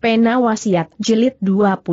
Pena Wasiat Jilid 21.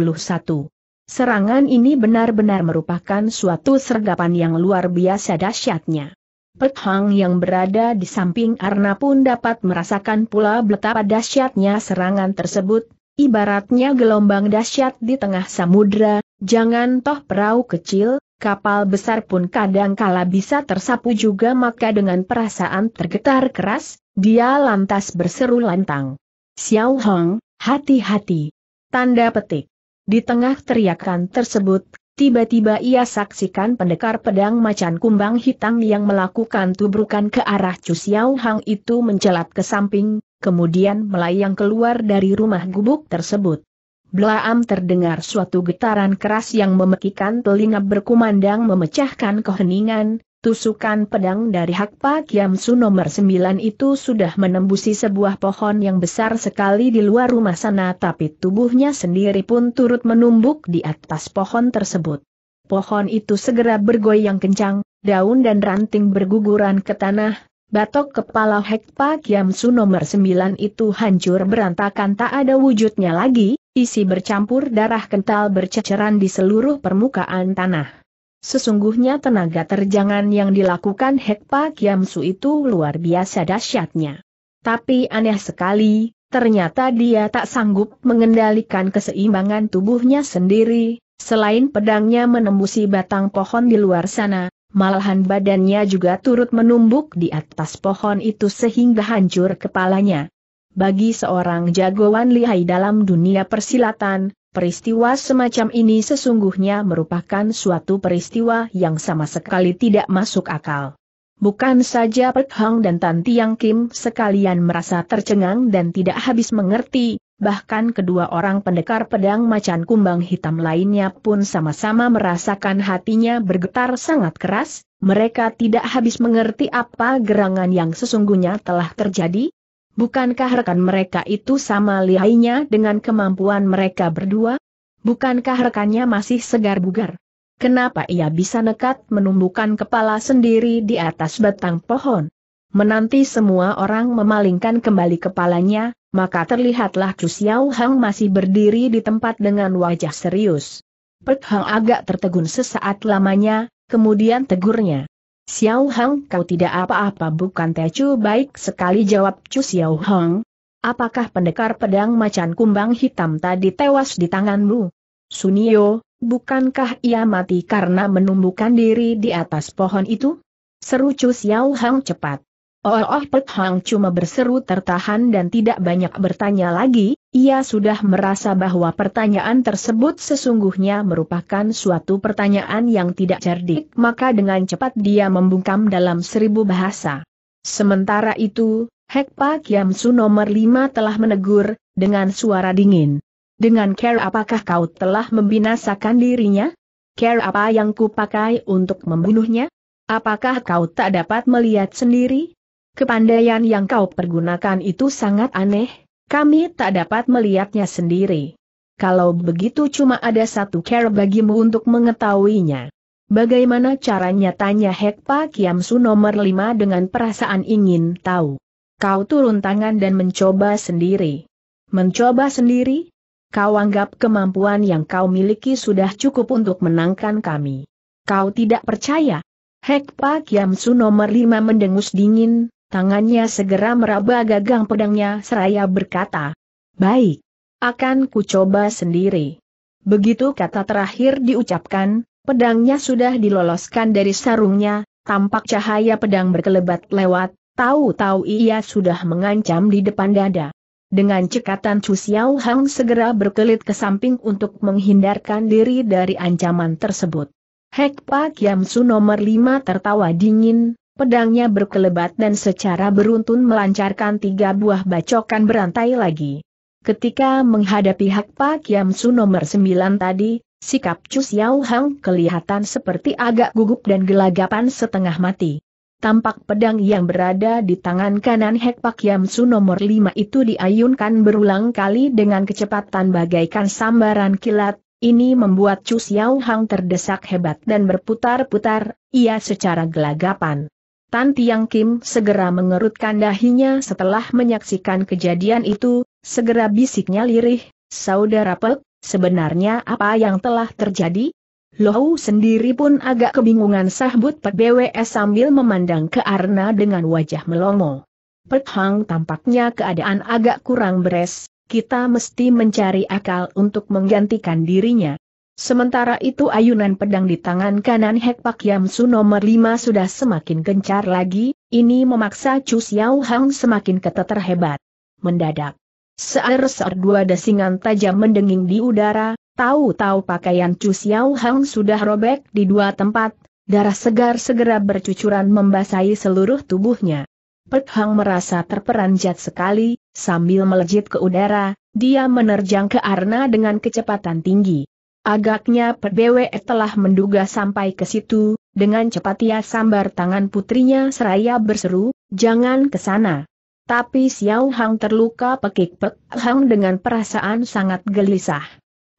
Serangan ini benar-benar merupakan suatu sergapan yang luar biasa dahsyatnya. Pek Hang yang berada di samping Arna pun dapat merasakan pula betapa dahsyatnya serangan tersebut, ibaratnya gelombang dahsyat di tengah samudra, jangan toh perahu kecil, kapal besar pun kadang kala bisa tersapu juga maka dengan perasaan tergetar keras, dia lantas berseru lantang. Xiao Hong, Hati-hati. Tanda petik. Di tengah teriakan tersebut, tiba-tiba ia saksikan pendekar pedang macan kumbang hitam yang melakukan tubrukan ke arah Chu Hang itu mencelat ke samping, kemudian melayang keluar dari rumah gubuk tersebut. Blaam terdengar suatu getaran keras yang memekikan telinga berkumandang memecahkan keheningan, Tusukan pedang dari Hakpa Pak Su nomor 9 itu sudah menembusi sebuah pohon yang besar sekali di luar rumah sana tapi tubuhnya sendiri pun turut menumbuk di atas pohon tersebut. Pohon itu segera bergoyang kencang, daun dan ranting berguguran ke tanah, batok kepala Hakpa Pak Su nomor 9 itu hancur berantakan tak ada wujudnya lagi, isi bercampur darah kental berceceran di seluruh permukaan tanah. Sesungguhnya tenaga terjangan yang dilakukan Hekpa Kiamsu itu luar biasa dahsyatnya. Tapi aneh sekali, ternyata dia tak sanggup mengendalikan keseimbangan tubuhnya sendiri, selain pedangnya menembusi batang pohon di luar sana, malahan badannya juga turut menumbuk di atas pohon itu sehingga hancur kepalanya. Bagi seorang jagoan lihai dalam dunia persilatan, Peristiwa semacam ini sesungguhnya merupakan suatu peristiwa yang sama sekali tidak masuk akal. Bukan saja Pek Hong dan Tan Tiang Kim sekalian merasa tercengang dan tidak habis mengerti, bahkan kedua orang pendekar pedang macan kumbang hitam lainnya pun sama-sama merasakan hatinya bergetar sangat keras, mereka tidak habis mengerti apa gerangan yang sesungguhnya telah terjadi, Bukankah rekan mereka itu sama lihainya dengan kemampuan mereka berdua? Bukankah rekannya masih segar bugar? Kenapa ia bisa nekat menumbuhkan kepala sendiri di atas batang pohon? Menanti semua orang memalingkan kembali kepalanya, maka terlihatlah Chu Xiao Hang masih berdiri di tempat dengan wajah serius. Pek agak tertegun sesaat lamanya, kemudian tegurnya. Xiao Hang kau tidak apa-apa bukan Tecu baik sekali jawab Chu Xiao Hang. Apakah pendekar pedang macan kumbang hitam tadi tewas di tanganmu? Sunio, bukankah ia mati karena menumbuhkan diri di atas pohon itu? Seru Chu Xiao Hang cepat. Oh, oh Pek Hang cuma berseru tertahan dan tidak banyak bertanya lagi, ia sudah merasa bahwa pertanyaan tersebut sesungguhnya merupakan suatu pertanyaan yang tidak cerdik, maka dengan cepat dia membungkam dalam seribu bahasa. Sementara itu, Hekpa Kiamsu nomor lima telah menegur, dengan suara dingin. Dengan care apakah kau telah membinasakan dirinya? Care apa yang kupakai untuk membunuhnya? Apakah kau tak dapat melihat sendiri? Kepandaian yang kau pergunakan itu sangat aneh, kami tak dapat melihatnya sendiri. Kalau begitu cuma ada satu cara bagimu untuk mengetahuinya. Bagaimana caranya tanya Hekpa Kiamsu nomor 5 dengan perasaan ingin tahu. Kau turun tangan dan mencoba sendiri. Mencoba sendiri? Kau anggap kemampuan yang kau miliki sudah cukup untuk menangkan kami. Kau tidak percaya? Hekpa Kiamsu nomor 5 mendengus dingin, Tangannya segera meraba gagang pedangnya seraya berkata, Baik, akan ku coba sendiri. Begitu kata terakhir diucapkan, pedangnya sudah diloloskan dari sarungnya, tampak cahaya pedang berkelebat lewat, tahu-tahu ia sudah mengancam di depan dada. Dengan cekatan Chu Xiao Hang segera berkelit ke samping untuk menghindarkan diri dari ancaman tersebut. Hek Pak Yamsu nomor 5 tertawa dingin, Pedangnya berkelebat dan secara beruntun melancarkan tiga buah bacokan berantai lagi. Ketika menghadapi Hak Pak Yam Su nomor 9 tadi, sikap Chu Xiao Hang kelihatan seperti agak gugup dan gelagapan setengah mati. Tampak pedang yang berada di tangan kanan Hek Pak Yamsu nomor 5 itu diayunkan berulang kali dengan kecepatan bagaikan sambaran kilat, ini membuat Chu Xiao Hang terdesak hebat dan berputar-putar, ia secara gelagapan. Tan Tiang Kim segera mengerutkan dahinya setelah menyaksikan kejadian itu, segera bisiknya lirih, Saudara Pek, sebenarnya apa yang telah terjadi? Lohu sendiri pun agak kebingungan sahbut Pek BWS sambil memandang ke Arna dengan wajah melongo. Pek Hang tampaknya keadaan agak kurang beres, kita mesti mencari akal untuk menggantikan dirinya. Sementara itu ayunan pedang di tangan kanan Hek Pak Yam Su nomor 5 sudah semakin gencar lagi, ini memaksa Chu Xiao Hang semakin keteter hebat. Mendadak. Seair-seair dua desingan tajam mendenging di udara, tahu-tahu pakaian Chu Xiao Hang sudah robek di dua tempat, darah segar segera bercucuran membasahi seluruh tubuhnya. Pek Hang merasa terperanjat sekali, sambil melejit ke udara, dia menerjang ke Arna dengan kecepatan tinggi. Agaknya PBWE telah menduga sampai ke situ, dengan cepat ia sambar tangan putrinya seraya berseru, jangan ke sana. Tapi Xiao Hang terluka pekik-pek Hang dengan perasaan sangat gelisah.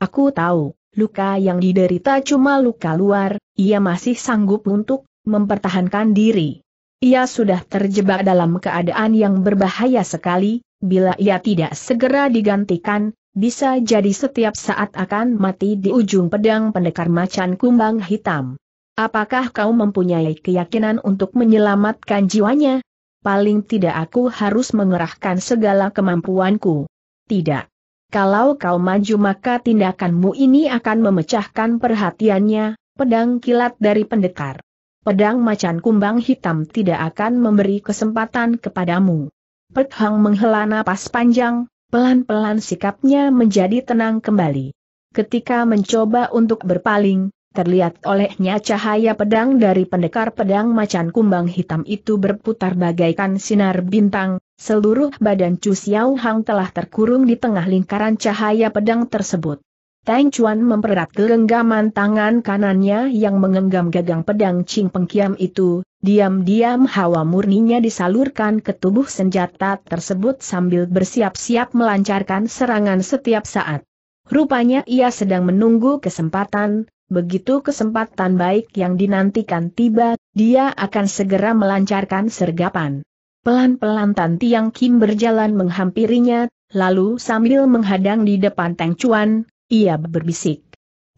Aku tahu, luka yang diderita cuma luka luar, ia masih sanggup untuk mempertahankan diri. Ia sudah terjebak dalam keadaan yang berbahaya sekali, bila ia tidak segera digantikan, bisa jadi setiap saat akan mati di ujung pedang pendekar macan kumbang hitam. Apakah kau mempunyai keyakinan untuk menyelamatkan jiwanya? Paling tidak aku harus mengerahkan segala kemampuanku. Tidak. Kalau kau maju maka tindakanmu ini akan memecahkan perhatiannya, pedang kilat dari pendekar. Pedang macan kumbang hitam tidak akan memberi kesempatan kepadamu. Pet menghela napas panjang, Pelan-pelan sikapnya menjadi tenang kembali. Ketika mencoba untuk berpaling, terlihat olehnya cahaya pedang dari pendekar pedang macan kumbang hitam itu berputar bagaikan sinar bintang, seluruh badan Chu Xiao Hang telah terkurung di tengah lingkaran cahaya pedang tersebut. Tang Chuan mempererat genggaman tangan kanannya yang mengenggam gagang pedang Ching Pengkiam itu, diam-diam hawa murninya disalurkan ke tubuh senjata tersebut sambil bersiap-siap melancarkan serangan setiap saat. Rupanya ia sedang menunggu kesempatan, begitu kesempatan baik yang dinantikan tiba, dia akan segera melancarkan sergapan. Pelan-pelan Tan Tiang Kim berjalan menghampirinya, lalu sambil menghadang di depan Teng Chuan, ia berbisik.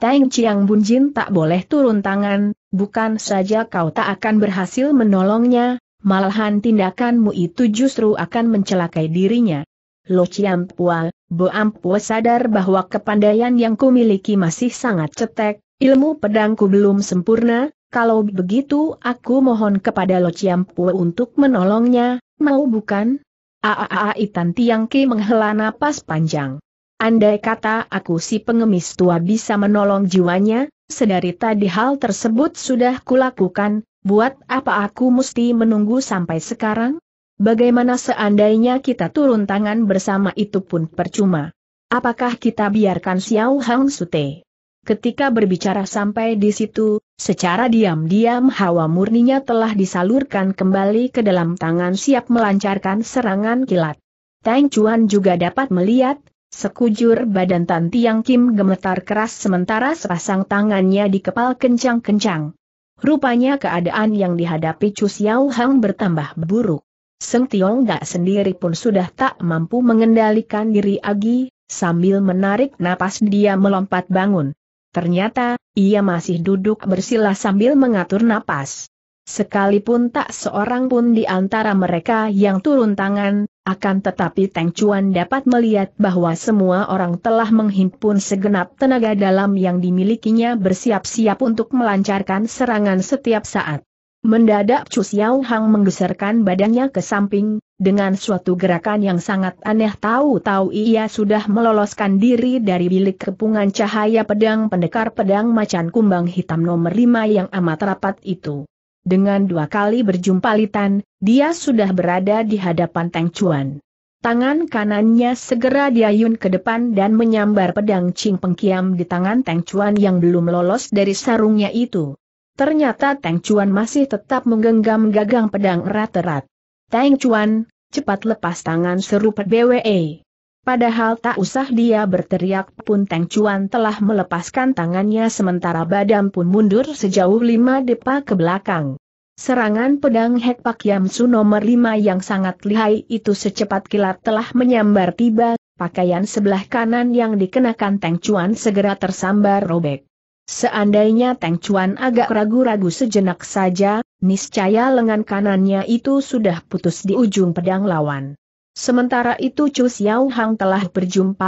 Tang Chiang Bunjin tak boleh turun tangan, bukan saja kau tak akan berhasil menolongnya, malahan tindakanmu itu justru akan mencelakai dirinya. Lo Chiang Pua, Bo Ampua sadar bahwa kepandaian yang kumiliki masih sangat cetek, ilmu pedangku belum sempurna, kalau begitu aku mohon kepada Lo Chiang Pua untuk menolongnya, mau bukan? Aaaa Itan Tiang Ki menghela napas panjang. Andai kata aku si pengemis tua bisa menolong jiwanya, sedari tadi hal tersebut sudah kulakukan, buat apa aku mesti menunggu sampai sekarang? Bagaimana seandainya kita turun tangan bersama itu pun percuma? Apakah kita biarkan Xiao Hang Sute? Ketika berbicara sampai di situ, secara diam-diam hawa murninya telah disalurkan kembali ke dalam tangan siap melancarkan serangan kilat. Tang Chuan juga dapat melihat, Sekujur badan Tan Tiang Kim gemetar keras sementara sepasang tangannya dikepal kencang-kencang. Rupanya keadaan yang dihadapi Chu Xiao Hang bertambah buruk. Seng Tiong Gak sendiri pun sudah tak mampu mengendalikan diri Agi, sambil menarik napas dia melompat bangun. Ternyata, ia masih duduk bersila sambil mengatur napas. Sekalipun tak seorang pun di antara mereka yang turun tangan, akan tetapi Teng Chuan dapat melihat bahwa semua orang telah menghimpun segenap tenaga dalam yang dimilikinya bersiap-siap untuk melancarkan serangan setiap saat. Mendadak Chu Xiao Hang menggeserkan badannya ke samping, dengan suatu gerakan yang sangat aneh tahu-tahu ia sudah meloloskan diri dari bilik kepungan cahaya pedang pendekar pedang macan kumbang hitam nomor lima yang amat rapat itu. Dengan dua kali berjumpa litan, dia sudah berada di hadapan Tang Chuan. Tangan kanannya segera diayun ke depan dan menyambar pedang Ching Pengkiam di tangan Tang Chuan yang belum lolos dari sarungnya itu. Ternyata Tang Chuan masih tetap menggenggam gagang pedang erat-erat. Tang Chuan, cepat lepas tangan seru BWE. Padahal tak usah dia berteriak pun Tang Chuan telah melepaskan tangannya sementara badan pun mundur sejauh lima depa ke belakang. Serangan pedang Hek Pak Yamsu nomor 5 yang sangat lihai itu secepat kilat telah menyambar tiba, pakaian sebelah kanan yang dikenakan Teng Chuan segera tersambar robek. Seandainya Teng Chuan agak ragu-ragu sejenak saja, niscaya lengan kanannya itu sudah putus di ujung pedang lawan. Sementara itu Chu Xiao Hang telah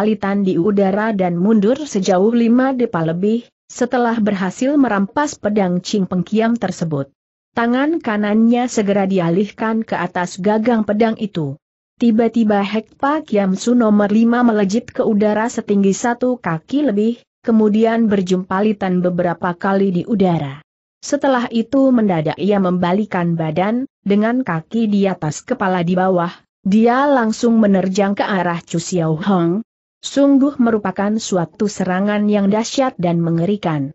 litan di udara dan mundur sejauh lima depa lebih, setelah berhasil merampas pedang Ching Pengkiam tersebut. Tangan kanannya segera dialihkan ke atas gagang pedang itu. Tiba-tiba Hekpa Kiam Su nomor 5 melejit ke udara setinggi satu kaki lebih, kemudian berjumpalitan beberapa kali di udara. Setelah itu mendadak ia membalikan badan, dengan kaki di atas kepala di bawah, dia langsung menerjang ke arah Chu Xiao Hong. Sungguh merupakan suatu serangan yang dahsyat dan mengerikan.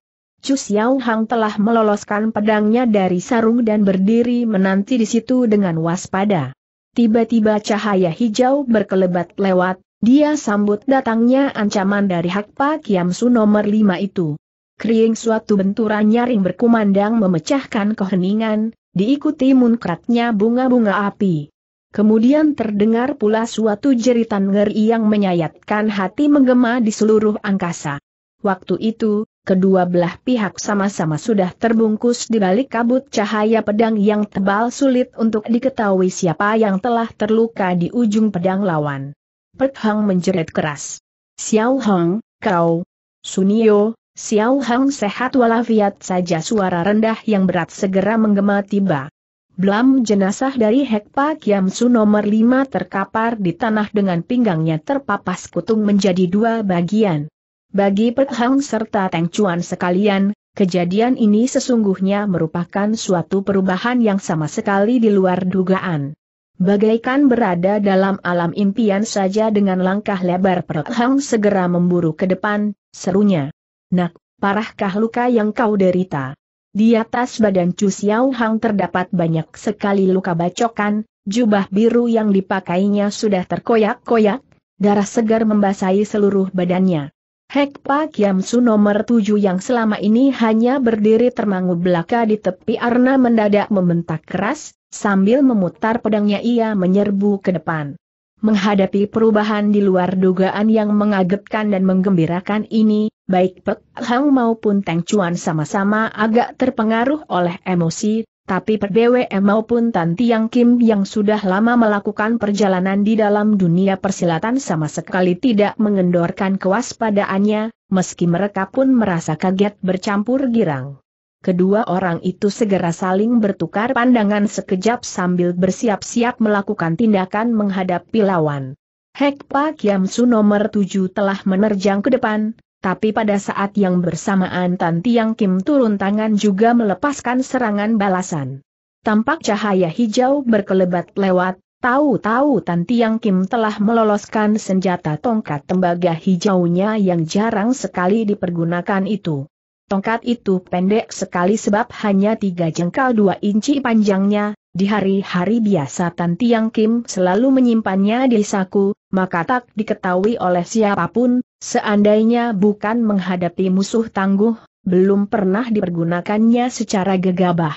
Chu Xiao Hang telah meloloskan pedangnya dari sarung dan berdiri menanti di situ dengan waspada. Tiba-tiba cahaya hijau berkelebat lewat, dia sambut datangnya ancaman dari Hak Pa Kiam Su nomor 5 itu. Kering suatu benturan nyaring berkumandang memecahkan keheningan, diikuti munkratnya bunga-bunga api. Kemudian terdengar pula suatu jeritan ngeri yang menyayatkan hati menggema di seluruh angkasa. Waktu itu, kedua belah pihak sama-sama sudah terbungkus di balik kabut cahaya pedang yang tebal sulit untuk diketahui siapa yang telah terluka di ujung pedang lawan. Pek Hang menjerit keras. Xiao Hang, kau, Sunio, Xiao Hang sehat walafiat saja suara rendah yang berat segera menggema tiba. Blam jenazah dari Hekpa Kiamsu nomor 5 terkapar di tanah dengan pinggangnya terpapas kutung menjadi dua bagian. Bagi Pek Hang serta Teng Chuan sekalian, kejadian ini sesungguhnya merupakan suatu perubahan yang sama sekali di luar dugaan. Bagaikan berada dalam alam impian saja dengan langkah lebar Pek Hang segera memburu ke depan, serunya. Nak, parahkah luka yang kau derita? Di atas badan Chu Xiao Hang terdapat banyak sekali luka bacokan, jubah biru yang dipakainya sudah terkoyak-koyak, darah segar membasahi seluruh badannya. Hekpa Kiamsu nomor tujuh yang selama ini hanya berdiri termangu belaka di tepi Arna mendadak membentak keras, sambil memutar pedangnya ia menyerbu ke depan. Menghadapi perubahan di luar dugaan yang mengagetkan dan menggembirakan ini, baik Pek Hang maupun Teng Chuan sama-sama agak terpengaruh oleh emosi, tapi BWM maupun Tan Tiang Kim yang sudah lama melakukan perjalanan di dalam dunia persilatan sama sekali tidak mengendorkan kewaspadaannya, meski mereka pun merasa kaget bercampur girang. Kedua orang itu segera saling bertukar pandangan sekejap sambil bersiap-siap melakukan tindakan menghadapi lawan. Hek Pak Yamsu nomor 7 telah menerjang ke depan, tapi pada saat yang bersamaan Tan Tiang Kim turun tangan juga melepaskan serangan balasan. Tampak cahaya hijau berkelebat lewat, tahu-tahu Tan Tiang Kim telah meloloskan senjata tongkat tembaga hijaunya yang jarang sekali dipergunakan itu. Tongkat itu pendek sekali sebab hanya tiga jengkal dua inci panjangnya, di hari-hari biasa Tan Tiang Kim selalu menyimpannya di saku, maka tak diketahui oleh siapapun, Seandainya bukan menghadapi musuh tangguh, belum pernah dipergunakannya secara gegabah.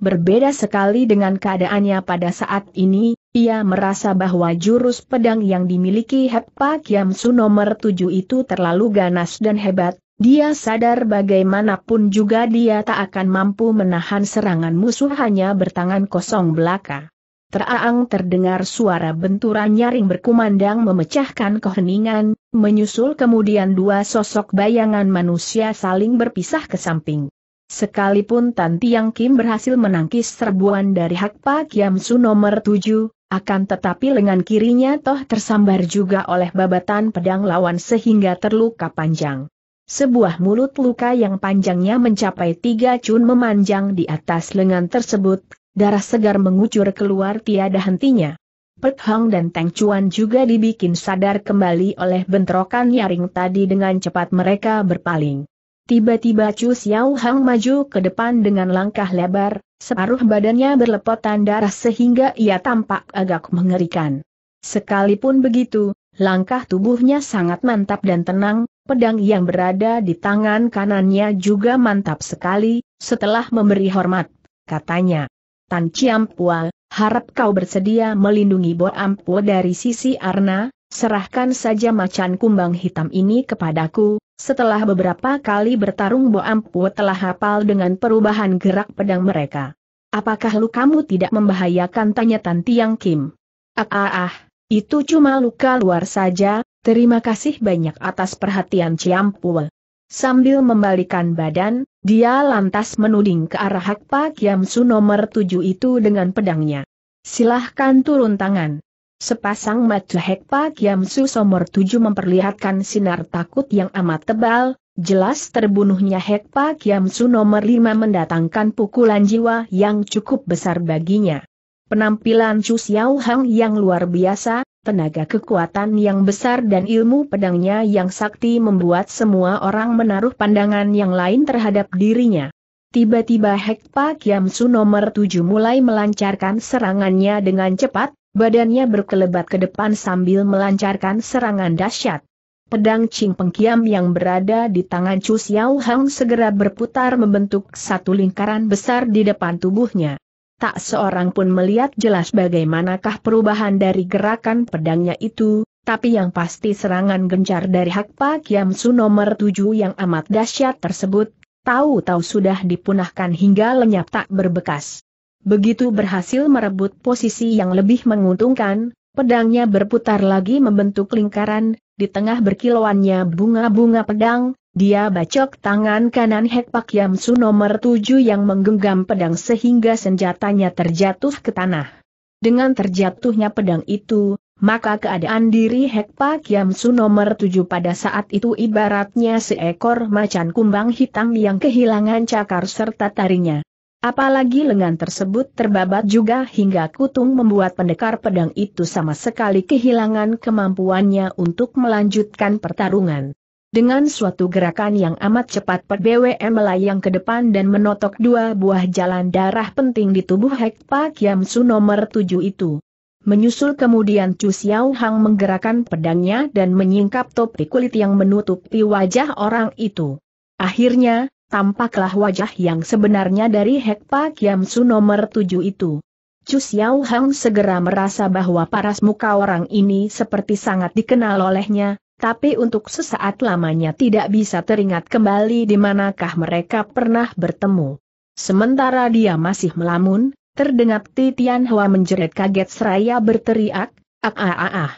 Berbeda sekali dengan keadaannya pada saat ini, ia merasa bahwa jurus pedang yang dimiliki Hepa Kiamsu nomor 7 itu terlalu ganas dan hebat, dia sadar bagaimanapun juga dia tak akan mampu menahan serangan musuh hanya bertangan kosong belaka. Teraang terdengar suara benturan nyaring berkumandang memecahkan keheningan, menyusul kemudian dua sosok bayangan manusia saling berpisah ke samping. Sekalipun Tan Tiang Kim berhasil menangkis serbuan dari Hak Pak Yam Su nomor 7, akan tetapi lengan kirinya toh tersambar juga oleh babatan pedang lawan sehingga terluka panjang. Sebuah mulut luka yang panjangnya mencapai tiga cun memanjang di atas lengan tersebut, Darah segar mengucur keluar tiada hentinya. Pek Hang dan Teng Chuan juga dibikin sadar kembali oleh bentrokan nyaring tadi dengan cepat mereka berpaling. Tiba-tiba Chu Xiao Hang maju ke depan dengan langkah lebar, separuh badannya berlepotan darah sehingga ia tampak agak mengerikan. Sekalipun begitu, langkah tubuhnya sangat mantap dan tenang, pedang yang berada di tangan kanannya juga mantap sekali, setelah memberi hormat, katanya. Tan Ciampua, harap kau bersedia melindungi Bo Ampo dari sisi Arna, serahkan saja macan kumbang hitam ini kepadaku, setelah beberapa kali bertarung Bo Ampo telah hafal dengan perubahan gerak pedang mereka. Apakah lukamu tidak membahayakan tanya Tan Tiang Kim? Ah ah ah, itu cuma luka luar saja, terima kasih banyak atas perhatian Ciampul. Sambil membalikan badan, dia lantas menuding ke arah Hak Pak Su nomor tujuh itu dengan pedangnya. Silahkan turun tangan. Sepasang mata Hak Pak Su nomor tujuh memperlihatkan sinar takut yang amat tebal, jelas terbunuhnya Hak Pak Su nomor lima mendatangkan pukulan jiwa yang cukup besar baginya. Penampilan Chu Xiaohang yang luar biasa, Tenaga kekuatan yang besar dan ilmu pedangnya yang sakti membuat semua orang menaruh pandangan yang lain terhadap dirinya. Tiba-tiba Hek Pak Yamsu nomor 7 mulai melancarkan serangannya dengan cepat, badannya berkelebat ke depan sambil melancarkan serangan dahsyat. Pedang Ching Pengkiam yang berada di tangan Chu Xiao Hang segera berputar membentuk satu lingkaran besar di depan tubuhnya. Tak seorang pun melihat jelas bagaimanakah perubahan dari gerakan pedangnya itu, tapi yang pasti serangan gencar dari Hakpa Kiam Su nomor 7 yang amat dahsyat tersebut, tahu-tahu sudah dipunahkan hingga lenyap tak berbekas. Begitu berhasil merebut posisi yang lebih menguntungkan, pedangnya berputar lagi membentuk lingkaran, di tengah berkilauannya bunga-bunga pedang, dia bacok tangan kanan Hek Pak Yamsu nomor tujuh yang menggenggam pedang sehingga senjatanya terjatuh ke tanah. Dengan terjatuhnya pedang itu, maka keadaan diri Hek Pak Yamsu nomor tujuh pada saat itu ibaratnya seekor macan kumbang hitam yang kehilangan cakar serta tarinya. Apalagi lengan tersebut terbabat juga hingga kutung membuat pendekar pedang itu sama sekali kehilangan kemampuannya untuk melanjutkan pertarungan. Dengan suatu gerakan yang amat cepat Pet BWM melayang ke depan dan menotok dua buah jalan darah penting di tubuh Hek Pak Yam Su nomor tujuh itu. Menyusul kemudian Chu Xiao Hang menggerakkan pedangnya dan menyingkap topi kulit yang menutupi wajah orang itu. Akhirnya, tampaklah wajah yang sebenarnya dari Hek Pak Yam Su nomor tujuh itu. Chu Xiao Hang segera merasa bahwa paras muka orang ini seperti sangat dikenal olehnya, tapi untuk sesaat lamanya tidak bisa teringat kembali di manakah mereka pernah bertemu. Sementara dia masih melamun, terdengar Titian Hua menjerit kaget seraya berteriak, ah ah ah ah.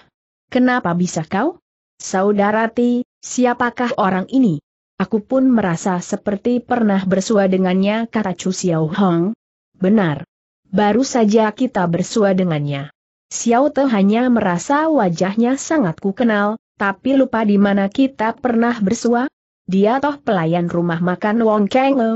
Kenapa bisa kau? Saudara Ti, siapakah orang ini? Aku pun merasa seperti pernah bersua dengannya kata Chu Xiao Hong. Benar. Baru saja kita bersua dengannya. Xiao Te hanya merasa wajahnya sangat kukenal. Tapi lupa di mana kita pernah bersua? Dia toh pelayan rumah makan Wong Keng Lo.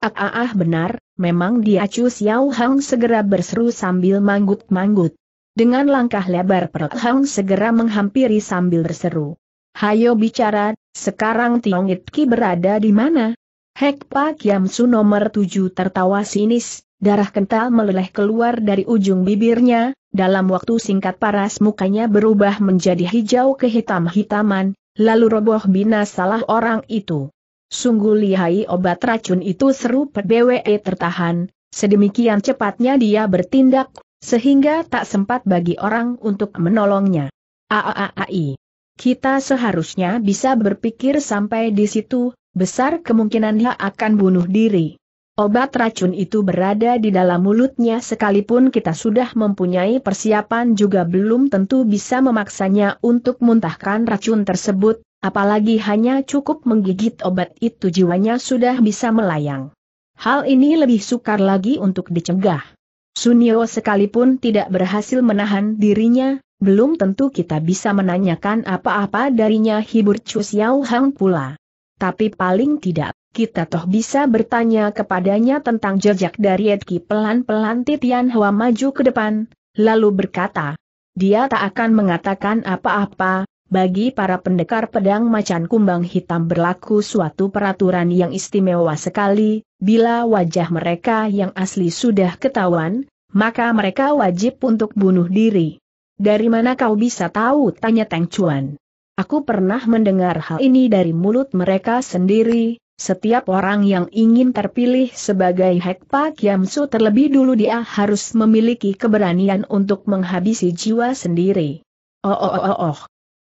Ah, ah, ah benar, memang dia Chu Xiao Hang segera berseru sambil manggut-manggut. Dengan langkah lebar Perut Hang segera menghampiri sambil berseru. Hayo bicara, sekarang Tiong Itki berada di mana? Hek Pak Yamsu nomor 7 tertawa sinis, Darah kental meleleh keluar dari ujung bibirnya, dalam waktu singkat paras mukanya berubah menjadi hijau kehitam-hitaman, lalu roboh binasalah orang itu. Sungguh lihai obat racun itu seru PBWE tertahan, sedemikian cepatnya dia bertindak, sehingga tak sempat bagi orang untuk menolongnya. Aaai. Kita seharusnya bisa berpikir sampai di situ, besar kemungkinan dia akan bunuh diri. Obat racun itu berada di dalam mulutnya sekalipun kita sudah mempunyai persiapan juga belum tentu bisa memaksanya untuk muntahkan racun tersebut, apalagi hanya cukup menggigit obat itu jiwanya sudah bisa melayang. Hal ini lebih sukar lagi untuk dicegah. Sunio sekalipun tidak berhasil menahan dirinya, belum tentu kita bisa menanyakan apa-apa darinya hibur Chu Xiao Hang pula. Tapi paling tidak, kita toh bisa bertanya kepadanya tentang jejak dari Edki pelan-pelan Titian Hua maju ke depan, lalu berkata, dia tak akan mengatakan apa-apa, bagi para pendekar pedang macan kumbang hitam berlaku suatu peraturan yang istimewa sekali, bila wajah mereka yang asli sudah ketahuan, maka mereka wajib untuk bunuh diri. Dari mana kau bisa tahu? tanya Tang Chuan. Aku pernah mendengar hal ini dari mulut mereka sendiri, setiap orang yang ingin terpilih sebagai Hekpa Kiamsu terlebih dulu dia harus memiliki keberanian untuk menghabisi jiwa sendiri. Oh oh oh oh. oh.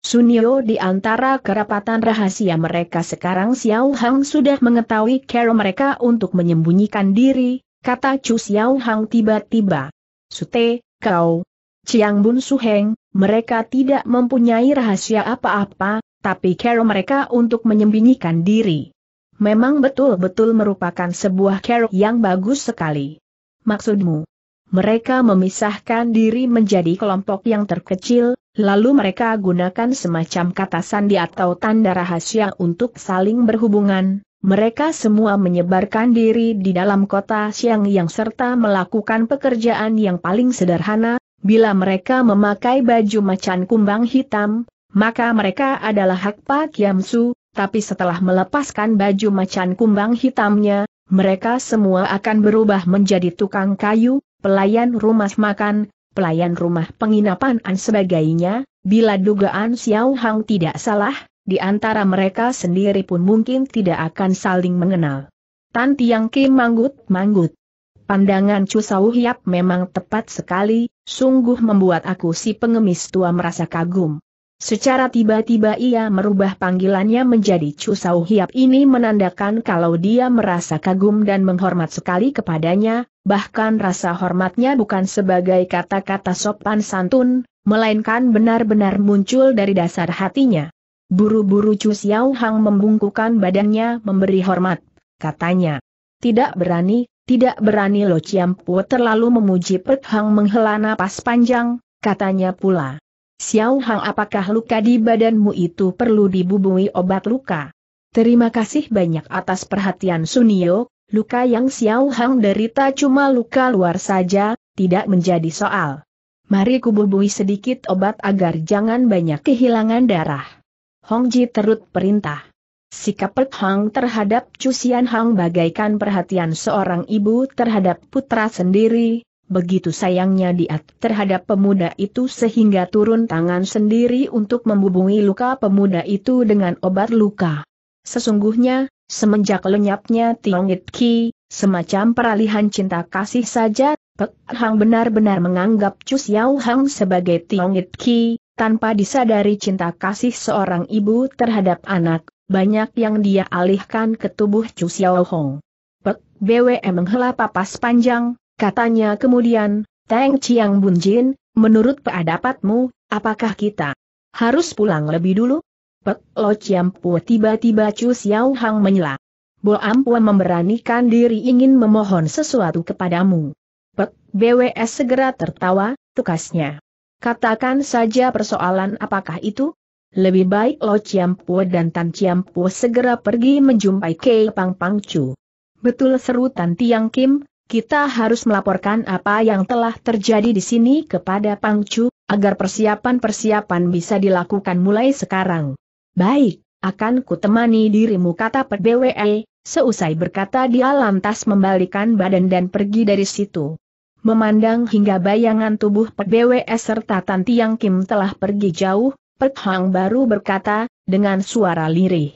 Sunio di antara kerapatan rahasia mereka sekarang Xiao Hang sudah mengetahui cara mereka untuk menyembunyikan diri, kata Chu Xiao Hang tiba-tiba. Sute, kau, Chiang Bun Su Heng, mereka tidak mempunyai rahasia apa-apa, tapi cara mereka untuk menyembunyikan diri. Memang betul-betul merupakan sebuah keruk yang bagus sekali. Maksudmu? Mereka memisahkan diri menjadi kelompok yang terkecil, lalu mereka gunakan semacam kata sandi atau tanda rahasia untuk saling berhubungan, mereka semua menyebarkan diri di dalam kota siang yang serta melakukan pekerjaan yang paling sederhana, bila mereka memakai baju macan kumbang hitam, maka mereka adalah hak Pak Kiamsu, tapi setelah melepaskan baju macan kumbang hitamnya, mereka semua akan berubah menjadi tukang kayu, pelayan rumah makan, pelayan rumah penginapan dan sebagainya, bila dugaan Xiao Hang tidak salah, di antara mereka sendiri pun mungkin tidak akan saling mengenal. Tan Tiang Kim manggut-manggut. Pandangan Chu Sau Hiap memang tepat sekali, sungguh membuat aku si pengemis tua merasa kagum. Secara tiba-tiba ia merubah panggilannya menjadi Chu Sau Hiap ini menandakan kalau dia merasa kagum dan menghormat sekali kepadanya, bahkan rasa hormatnya bukan sebagai kata-kata sopan santun, melainkan benar-benar muncul dari dasar hatinya. Buru-buru Chu Xiao Hang membungkukan badannya memberi hormat, katanya. Tidak berani, tidak berani Lo Pu terlalu memuji Pek Hang menghela napas panjang, katanya pula. Xiao Hang apakah luka di badanmu itu perlu dibubui obat luka? Terima kasih banyak atas perhatian Sunio, luka yang Xiao Hang derita cuma luka luar saja, tidak menjadi soal. Mari kububui sedikit obat agar jangan banyak kehilangan darah. Hong Ji terut perintah. Sikap Pek Hang terhadap Cusian Hang bagaikan perhatian seorang ibu terhadap putra sendiri, begitu sayangnya dia terhadap pemuda itu sehingga turun tangan sendiri untuk membubungi luka pemuda itu dengan obat luka. Sesungguhnya, semenjak lenyapnya Tiong Ki, semacam peralihan cinta kasih saja, Pek Hang benar-benar menganggap Chu Xiao Hang sebagai Tiong Ki, tanpa disadari cinta kasih seorang ibu terhadap anak, banyak yang dia alihkan ke tubuh Chu Xiao Hong. Pek BWM menghela papas panjang, Katanya kemudian, Teng Chiang Jin, menurut peadapatmu, apakah kita harus pulang lebih dulu? Pek Lo Chiam Pu tiba-tiba Chu Xiao Hang menyela. Bo Ampua memberanikan diri ingin memohon sesuatu kepadamu. Pek BWS segera tertawa, tukasnya. Katakan saja persoalan apakah itu? Lebih baik Lo Pu dan Tan Pu segera pergi menjumpai Kei Pang Pang Chu. Betul seru Tan Tiang Kim, kita harus melaporkan apa yang telah terjadi di sini kepada Pangcu, agar persiapan-persiapan bisa dilakukan mulai sekarang. Baik, akan kutemani dirimu kata PBWE, seusai berkata dia lantas membalikan badan dan pergi dari situ. Memandang hingga bayangan tubuh PBWE serta Tanti Yang Kim telah pergi jauh, Pek Hang baru berkata, dengan suara lirih.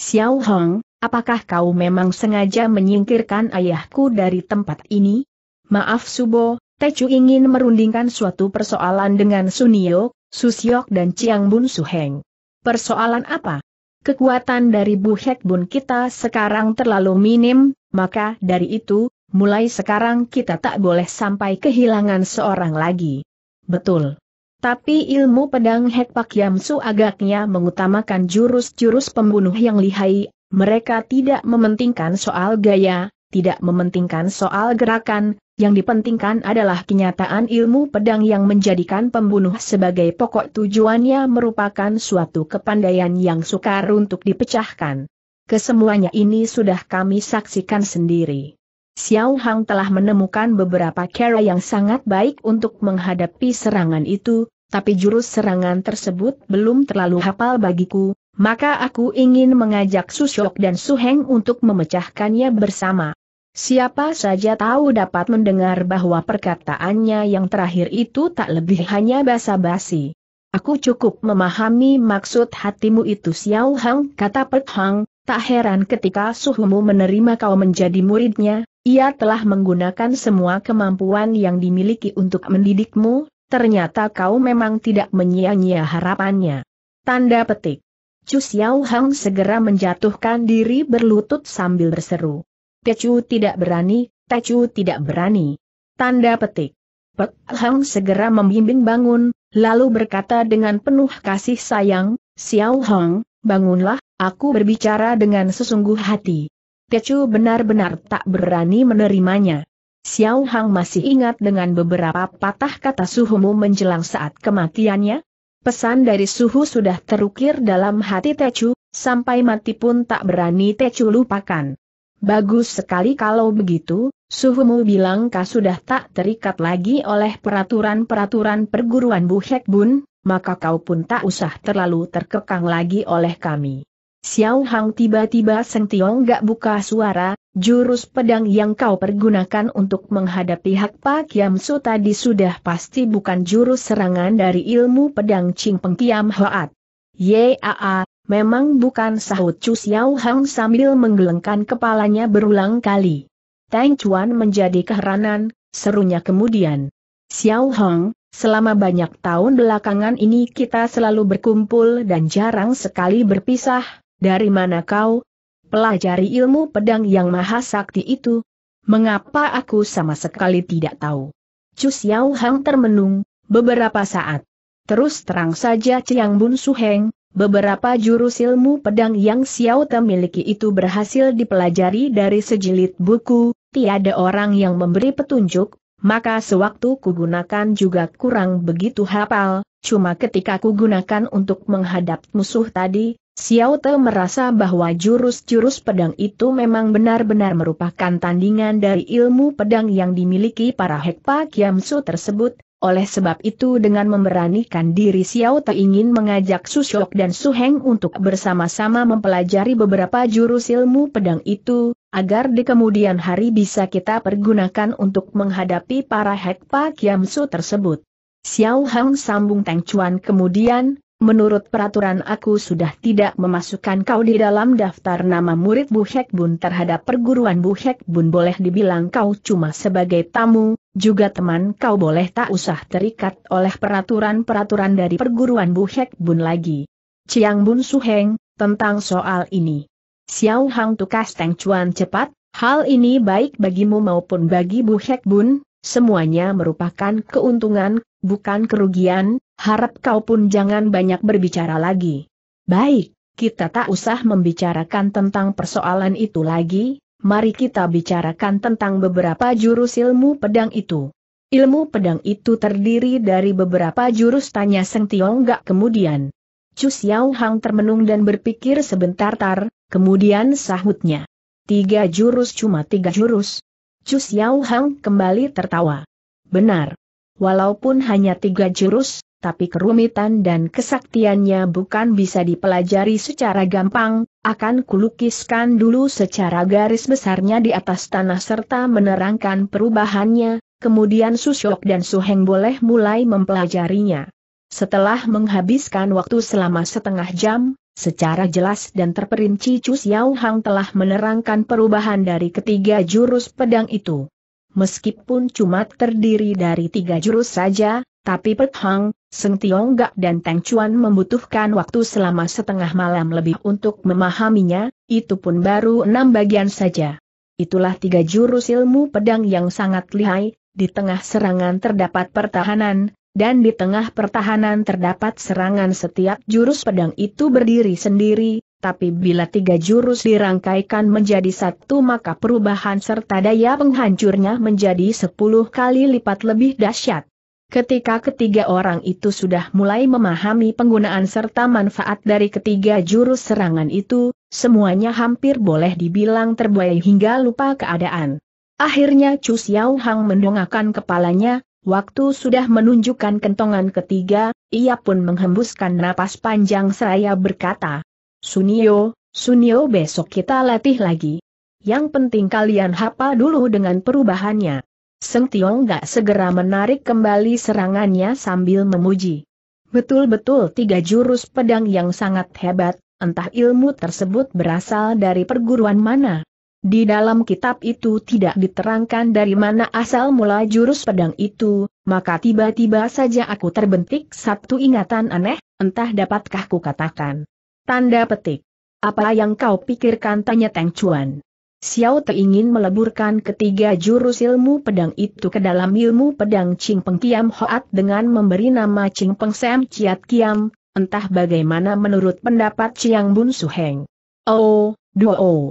Xiao Hong, apakah kau memang sengaja menyingkirkan ayahku dari tempat ini? Maaf Subo, Tecu ingin merundingkan suatu persoalan dengan Sunio, Susyok dan Chiang Bun Suheng. Persoalan apa? Kekuatan dari Bu Hek Bun kita sekarang terlalu minim, maka dari itu, mulai sekarang kita tak boleh sampai kehilangan seorang lagi. Betul. Tapi ilmu pedang Hek Pak Yamsu agaknya mengutamakan jurus-jurus pembunuh yang lihai mereka tidak mementingkan soal gaya, tidak mementingkan soal gerakan, yang dipentingkan adalah kenyataan ilmu pedang yang menjadikan pembunuh sebagai pokok tujuannya merupakan suatu kepandaian yang sukar untuk dipecahkan. Kesemuanya ini sudah kami saksikan sendiri. Xiao Hang telah menemukan beberapa cara yang sangat baik untuk menghadapi serangan itu, tapi jurus serangan tersebut belum terlalu hafal bagiku, maka aku ingin mengajak Susyok dan Suheng untuk memecahkannya bersama. Siapa saja tahu dapat mendengar bahwa perkataannya yang terakhir itu tak lebih hanya basa-basi. Aku cukup memahami maksud hatimu itu Xiao Hang, kata Pet Hang, tak heran ketika suhumu menerima kau menjadi muridnya, ia telah menggunakan semua kemampuan yang dimiliki untuk mendidikmu, ternyata kau memang tidak menyia-nyia harapannya. Tanda petik. Chu Xiao Hang segera menjatuhkan diri berlutut sambil berseru. Tecu tidak berani, Tecu tidak berani. Tanda petik. Pek Hang segera membimbing bangun, lalu berkata dengan penuh kasih sayang, Xiao Hang, bangunlah, aku berbicara dengan sesungguh hati. Tecu benar-benar tak berani menerimanya. Xiao Hang masih ingat dengan beberapa patah kata suhumu menjelang saat kematiannya, Pesan dari suhu sudah terukir dalam hati Tecu, sampai mati pun tak berani Tecu lupakan. Bagus sekali kalau begitu, suhumu bilang kau sudah tak terikat lagi oleh peraturan-peraturan perguruan Bu Hek Bun, maka kau pun tak usah terlalu terkekang lagi oleh kami. Xiao Hang tiba-tiba Seng Tiong gak buka suara, jurus pedang yang kau pergunakan untuk menghadapi Hak Pak Kiam Su tadi sudah pasti bukan jurus serangan dari ilmu pedang Ching Peng Kiam Hoat. Yaa, memang bukan sahut Chu Xiao Hang sambil menggelengkan kepalanya berulang kali. Tang Chuan menjadi keheranan, serunya kemudian. Xiao Hang, Selama banyak tahun belakangan ini kita selalu berkumpul dan jarang sekali berpisah, dari mana kau? Pelajari ilmu pedang yang maha sakti itu? Mengapa aku sama sekali tidak tahu? Chu Xiao Hang termenung, beberapa saat. Terus terang saja Ciang Bun Su Heng, beberapa jurus ilmu pedang yang Xiao Te miliki itu berhasil dipelajari dari sejilid buku, tiada orang yang memberi petunjuk, maka sewaktu kugunakan juga kurang begitu hafal, cuma ketika kugunakan untuk menghadap musuh tadi, Xiao Te merasa bahwa jurus-jurus pedang itu memang benar-benar merupakan tandingan dari ilmu pedang yang dimiliki para Hekpa Kiamsu tersebut, oleh sebab itu dengan memberanikan diri Xiao Te ingin mengajak Su Sushok dan Su Heng untuk bersama-sama mempelajari beberapa jurus ilmu pedang itu, agar di kemudian hari bisa kita pergunakan untuk menghadapi para Hekpa Kiamsu tersebut. Xiao Hang sambung Teng Chuan kemudian, menurut peraturan aku sudah tidak memasukkan kau di dalam daftar nama murid Bu Hek Bun terhadap perguruan Bu Hek Bun boleh dibilang kau cuma sebagai tamu, juga teman kau boleh tak usah terikat oleh peraturan-peraturan dari perguruan Bu Hek Bun lagi. Ciang Bun Suheng, tentang soal ini. Xiao Hang Tukas Teng Chuan cepat, hal ini baik bagimu maupun bagi Bu Hek Bun, semuanya merupakan keuntungan, bukan kerugian, Harap kau pun jangan banyak berbicara lagi. Baik, kita tak usah membicarakan tentang persoalan itu lagi, mari kita bicarakan tentang beberapa jurus ilmu pedang itu. Ilmu pedang itu terdiri dari beberapa jurus tanya Seng Tiong Gak kemudian. Chu Xiao Hang termenung dan berpikir sebentar tar, kemudian sahutnya. Tiga jurus cuma tiga jurus. Chu Xiao Hang kembali tertawa. Benar. Walaupun hanya tiga jurus, tapi kerumitan dan kesaktiannya bukan bisa dipelajari secara gampang, akan kulukiskan dulu secara garis besarnya di atas tanah serta menerangkan perubahannya, kemudian Susyok dan Suheng boleh mulai mempelajarinya. Setelah menghabiskan waktu selama setengah jam, secara jelas dan terperinci Chu Xiao Hang telah menerangkan perubahan dari ketiga jurus pedang itu. Meskipun cuma terdiri dari tiga jurus saja, tapi Pek Hang, Seng Tiong Gak dan Tang Chuan membutuhkan waktu selama setengah malam lebih untuk memahaminya, itu pun baru enam bagian saja. Itulah tiga jurus ilmu pedang yang sangat lihai, di tengah serangan terdapat pertahanan, dan di tengah pertahanan terdapat serangan setiap jurus pedang itu berdiri sendiri, tapi bila tiga jurus dirangkaikan menjadi satu maka perubahan serta daya penghancurnya menjadi sepuluh kali lipat lebih dahsyat. Ketika ketiga orang itu sudah mulai memahami penggunaan serta manfaat dari ketiga jurus serangan itu, semuanya hampir boleh dibilang terbuai hingga lupa keadaan. Akhirnya Chu Xiao Hang mendongakkan kepalanya, waktu sudah menunjukkan kentongan ketiga, ia pun menghembuskan napas panjang seraya berkata, Sunio, Sunio besok kita latih lagi. Yang penting kalian hafal dulu dengan perubahannya. Seng Tiong gak segera menarik kembali serangannya sambil memuji. Betul-betul tiga jurus pedang yang sangat hebat, entah ilmu tersebut berasal dari perguruan mana. Di dalam kitab itu tidak diterangkan dari mana asal mula jurus pedang itu, maka tiba-tiba saja aku terbentik satu ingatan aneh, entah dapatkah ku katakan. Tanda petik. Apa yang kau pikirkan tanya Teng Chuan. Xiao Te ingin meleburkan ketiga jurus ilmu pedang itu ke dalam ilmu pedang Ching Peng Kiam Hoat dengan memberi nama Ching Peng Sam Chiat Kiam, entah bagaimana menurut pendapat Chiang Bun Su Heng. Oh, duo. Oh.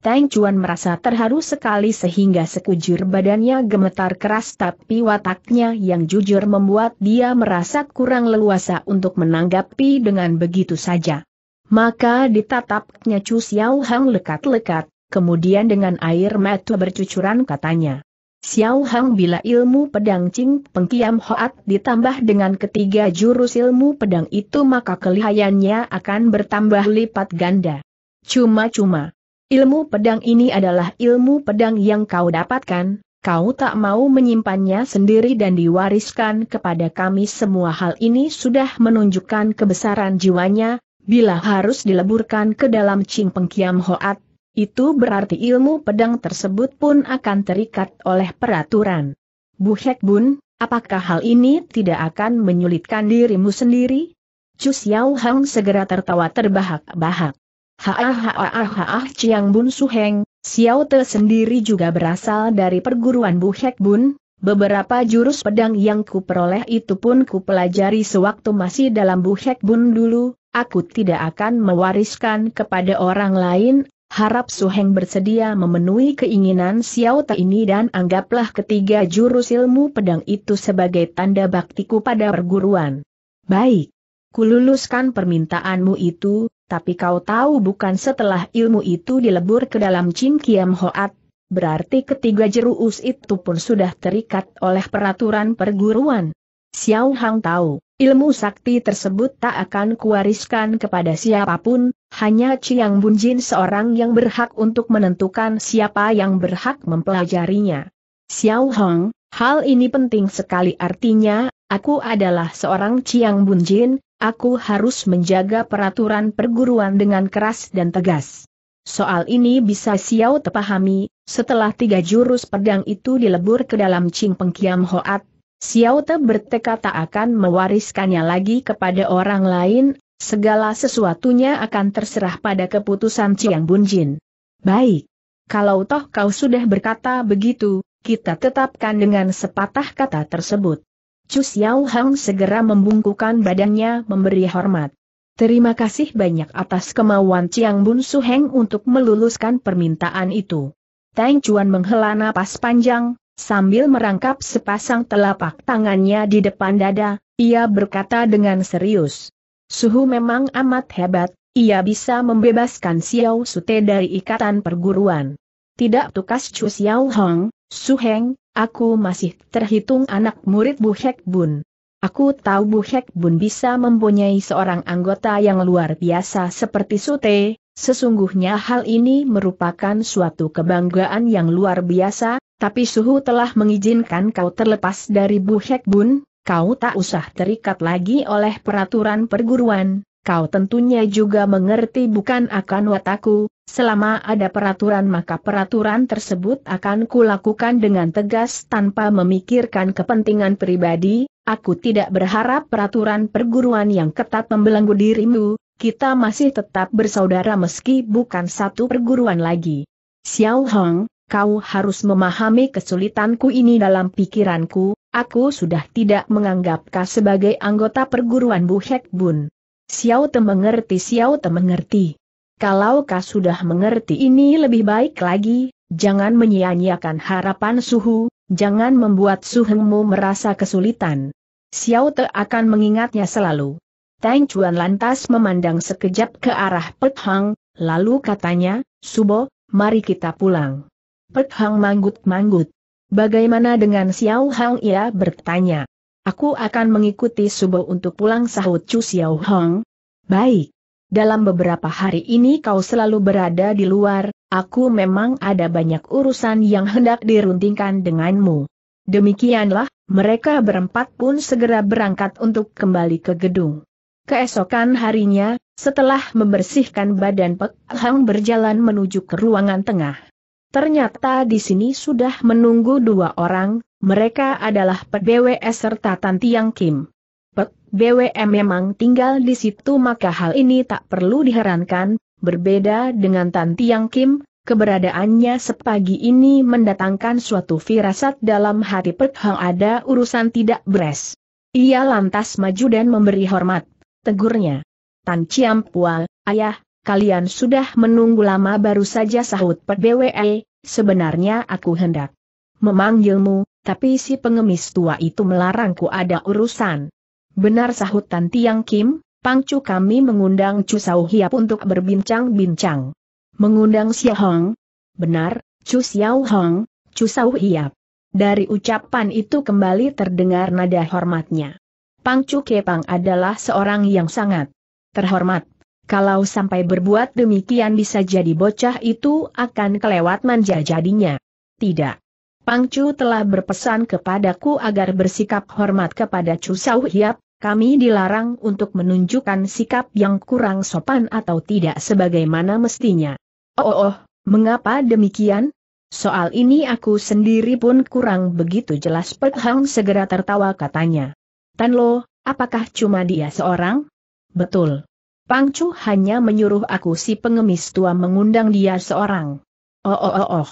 Tang Chuan merasa terharu sekali sehingga sekujur badannya gemetar keras tapi wataknya yang jujur membuat dia merasa kurang leluasa untuk menanggapi dengan begitu saja. Maka ditatapnya Chu Xiao Hang lekat-lekat, kemudian dengan air mata bercucuran katanya. Xiao Hang bila ilmu pedang Qing Pengkiam Hoat ditambah dengan ketiga jurus ilmu pedang itu maka kelihayannya akan bertambah lipat ganda. Cuma-cuma, ilmu pedang ini adalah ilmu pedang yang kau dapatkan, kau tak mau menyimpannya sendiri dan diwariskan kepada kami semua hal ini sudah menunjukkan kebesaran jiwanya, bila harus dileburkan ke dalam Qing Pengkiam Hoat itu berarti ilmu pedang tersebut pun akan terikat oleh peraturan. Bu Hek Bun, apakah hal ini tidak akan menyulitkan dirimu sendiri? Chu Xiao Hang segera tertawa terbahak-bahak. Haahahaah Chiang Bun Suheng, Xiao Te sendiri juga berasal dari perguruan Bu Hek Bun, beberapa jurus pedang yang kuperoleh itu pun kupelajari sewaktu masih dalam Bu Hek Bun dulu, aku tidak akan mewariskan kepada orang lain, Harap Suheng bersedia memenuhi keinginan Xiao ta ini dan anggaplah ketiga jurus ilmu pedang itu sebagai tanda baktiku pada perguruan. Baik. Kululuskan permintaanmu itu, tapi kau tahu bukan setelah ilmu itu dilebur ke dalam Chin Kiam Hoat, berarti ketiga jurus itu pun sudah terikat oleh peraturan perguruan. Xiao Hang tahu, ilmu sakti tersebut tak akan kuwariskan kepada siapapun, hanya Chiang Bunjin seorang yang berhak untuk menentukan siapa yang berhak mempelajarinya. Xiao Hong, hal ini penting sekali artinya, aku adalah seorang Chiang Bunjin, aku harus menjaga peraturan perguruan dengan keras dan tegas. Soal ini bisa Xiao tepahami, setelah tiga jurus pedang itu dilebur ke dalam Ching Pengkiam Hoat, Xiao Te bertekad tak akan mewariskannya lagi kepada orang lain, segala sesuatunya akan terserah pada keputusan Chiang Bunjin. Baik. Kalau toh kau sudah berkata begitu, kita tetapkan dengan sepatah kata tersebut. Chu Xiao Hang segera membungkukan badannya memberi hormat. Terima kasih banyak atas kemauan Chiang Bun Su Heng untuk meluluskan permintaan itu. Tang Chuan menghela napas panjang, Sambil merangkap sepasang telapak tangannya di depan dada, ia berkata dengan serius. Suhu memang amat hebat, ia bisa membebaskan Xiao Sute dari ikatan perguruan. Tidak tukas Chu Xiao Hong, Su Heng, aku masih terhitung anak murid Bu Hek Bun. Aku tahu Bu Hek Bun bisa mempunyai seorang anggota yang luar biasa seperti Sute, Sesungguhnya hal ini merupakan suatu kebanggaan yang luar biasa, tapi suhu telah mengizinkan kau terlepas dari Bu Bun, kau tak usah terikat lagi oleh peraturan perguruan, kau tentunya juga mengerti bukan akan wataku, selama ada peraturan maka peraturan tersebut akan kulakukan dengan tegas tanpa memikirkan kepentingan pribadi, aku tidak berharap peraturan perguruan yang ketat membelenggu dirimu, kita masih tetap bersaudara meski bukan satu perguruan lagi. Xiao Hong, kau harus memahami kesulitanku ini dalam pikiranku, aku sudah tidak menganggap kau sebagai anggota perguruan Bu Hek Bun. Xiao Te mengerti Xiao Te mengerti. Kalau kau sudah mengerti ini lebih baik lagi, jangan menyia-nyiakan harapan suhu, jangan membuat suhengmu merasa kesulitan. Xiao Te akan mengingatnya selalu. Tang Chuan lantas memandang sekejap ke arah Pek Hang, lalu katanya, Subo, mari kita pulang. Pek Hang manggut-manggut. Bagaimana dengan Xiao Hang ia bertanya. Aku akan mengikuti subuh untuk pulang sahut Chu Xiao Hang. Baik. Dalam beberapa hari ini kau selalu berada di luar, aku memang ada banyak urusan yang hendak diruntingkan denganmu. Demikianlah, mereka berempat pun segera berangkat untuk kembali ke gedung. Keesokan harinya, setelah membersihkan badan Pek Hang berjalan menuju ke ruangan tengah. Ternyata di sini sudah menunggu dua orang, mereka adalah Pek BWS serta Tan Tiang Kim. Pek BWM memang tinggal di situ maka hal ini tak perlu diherankan, berbeda dengan Tan Tiang Kim, keberadaannya sepagi ini mendatangkan suatu firasat dalam hati Pek Hang ada urusan tidak beres. Ia lantas maju dan memberi hormat, tegurnya. Tan Ciampua, ayah, kalian sudah menunggu lama baru saja sahut Pak PBWE, sebenarnya aku hendak memanggilmu, tapi si pengemis tua itu melarangku ada urusan. Benar sahut Tan Tiang Kim, Pangcu kami mengundang Chu Sau Hiap untuk berbincang-bincang. Mengundang Xia Hong? Benar, Chu Xiao Hong, Chu Sau Hiap. Dari ucapan itu kembali terdengar nada hormatnya. Pangcu Kepang adalah seorang yang sangat terhormat kalau sampai berbuat demikian bisa jadi bocah itu akan kelewat manja jadinya. Tidak. Pangcu telah berpesan kepadaku agar bersikap hormat kepada Chu Sau Hiap, kami dilarang untuk menunjukkan sikap yang kurang sopan atau tidak sebagaimana mestinya. Oh, oh, oh, mengapa demikian? Soal ini aku sendiri pun kurang begitu jelas Pek Hang segera tertawa katanya. Tan Lo, apakah cuma dia seorang? Betul. Pangcu hanya menyuruh aku si pengemis tua mengundang dia seorang. Oh oh oh oh.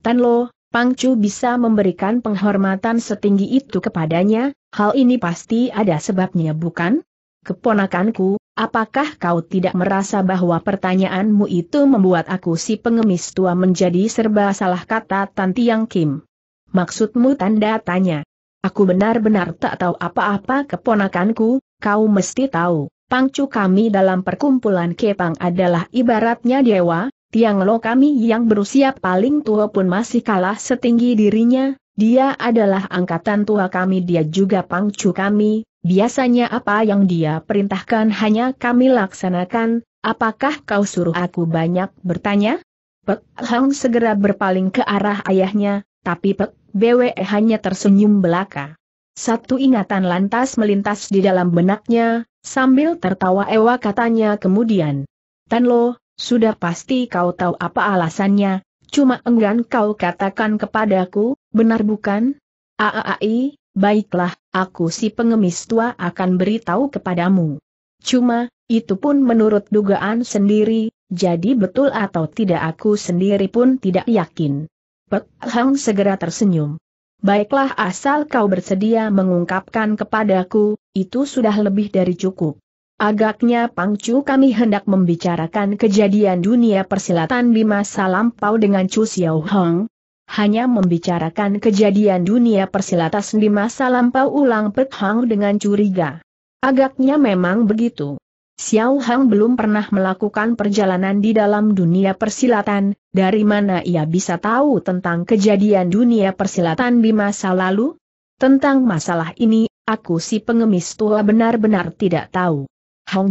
Tan Lo, Pangcu bisa memberikan penghormatan setinggi itu kepadanya, hal ini pasti ada sebabnya bukan? Keponakanku, apakah kau tidak merasa bahwa pertanyaanmu itu membuat aku si pengemis tua menjadi serba salah kata Tan Tiang Kim? Maksudmu tanda tanya. Aku benar-benar tak tahu apa-apa keponakanku, kau mesti tahu. Pangcu kami dalam perkumpulan Kepang adalah ibaratnya dewa, Tiang Lo kami yang berusia paling tua pun masih kalah setinggi dirinya, dia adalah angkatan tua kami dia juga Pangcu kami, biasanya apa yang dia perintahkan hanya kami laksanakan, apakah kau suruh aku banyak bertanya? Pek Hang segera berpaling ke arah ayahnya, tapi Pek Bwe hanya tersenyum belaka. Satu ingatan lantas melintas di dalam benaknya, Sambil tertawa ewa katanya kemudian. Tanlo, sudah pasti kau tahu apa alasannya, cuma enggan kau katakan kepadaku, benar bukan? Aai, baiklah, aku si pengemis tua akan beritahu kepadamu. Cuma, itu pun menurut dugaan sendiri, jadi betul atau tidak aku sendiri pun tidak yakin. Pek Hang segera tersenyum. Baiklah asal kau bersedia mengungkapkan kepadaku, itu sudah lebih dari cukup. Agaknya Pangcu kami hendak membicarakan kejadian dunia persilatan di masa lampau dengan Chu Xiao Hong. Hanya membicarakan kejadian dunia persilatan di masa lampau ulang Pek Hang dengan curiga. Agaknya memang begitu. Xiao Hang belum pernah melakukan perjalanan di dalam dunia persilatan, dari mana ia bisa tahu tentang kejadian dunia persilatan di masa lalu? Tentang masalah ini aku si pengemis tua benar-benar tidak tahu.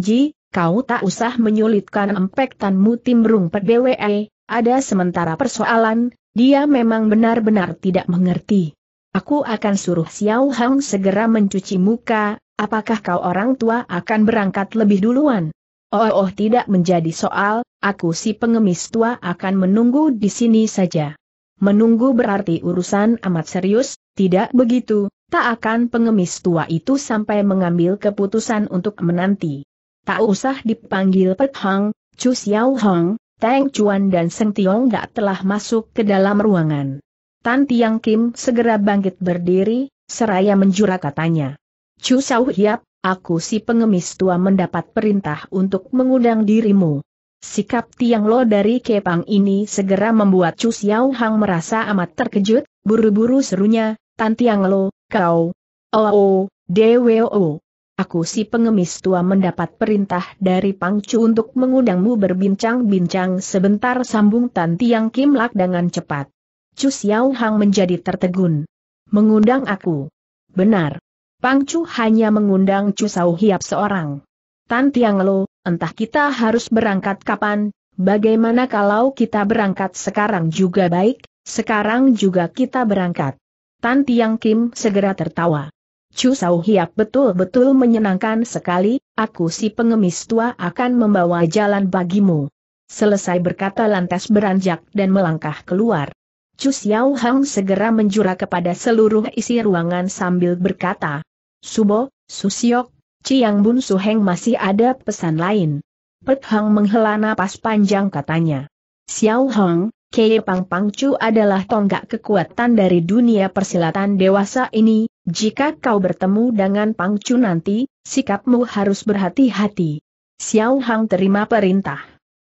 Ji, kau tak usah menyulitkan empek tanmu timbrung BWE, ada sementara persoalan, dia memang benar-benar tidak mengerti. Aku akan suruh Xiao Hong segera mencuci muka, apakah kau orang tua akan berangkat lebih duluan? oh, oh tidak menjadi soal, aku si pengemis tua akan menunggu di sini saja. Menunggu berarti urusan amat serius, tidak begitu, Tak akan pengemis tua itu sampai mengambil keputusan untuk menanti. Tak usah dipanggil Pek Hang, Chu Xiao Hong, Tang Chuan dan Seng Tiong Dak telah masuk ke dalam ruangan. Tan Tiang Kim segera bangkit berdiri, seraya menjura katanya. Chu Xiao Hiap, aku si pengemis tua mendapat perintah untuk mengundang dirimu. Sikap Tiang Lo dari Kepang ini segera membuat Chu Xiao Hang merasa amat terkejut, buru-buru serunya, Tan Tiang Lo, Kau, oh, oh DWO. Oh. Aku si pengemis tua mendapat perintah dari Pangcu untuk mengundangmu berbincang-bincang sebentar sambung Tan Tiang Kim Lak dengan cepat. Cu Xiao Hang menjadi tertegun. Mengundang aku. Benar. Pangcu hanya mengundang Cu Sao Hiap seorang. Tan Tiang Lo, entah kita harus berangkat kapan, bagaimana kalau kita berangkat sekarang juga baik, sekarang juga kita berangkat. Tan Tiang Kim segera tertawa. Chu Sau Hiap betul-betul menyenangkan sekali, aku si pengemis tua akan membawa jalan bagimu. Selesai berkata lantas beranjak dan melangkah keluar. Chu Xiao Hang segera menjura kepada seluruh isi ruangan sambil berkata, Subo, Susiok, Ciang Bun Su Heng masih ada pesan lain. Pet Hang menghela napas panjang katanya. Xiao Hang, Kei Pang Pangcu adalah tonggak kekuatan dari dunia persilatan dewasa ini, jika kau bertemu dengan Pangcu nanti, sikapmu harus berhati-hati. Xiao Hang terima perintah.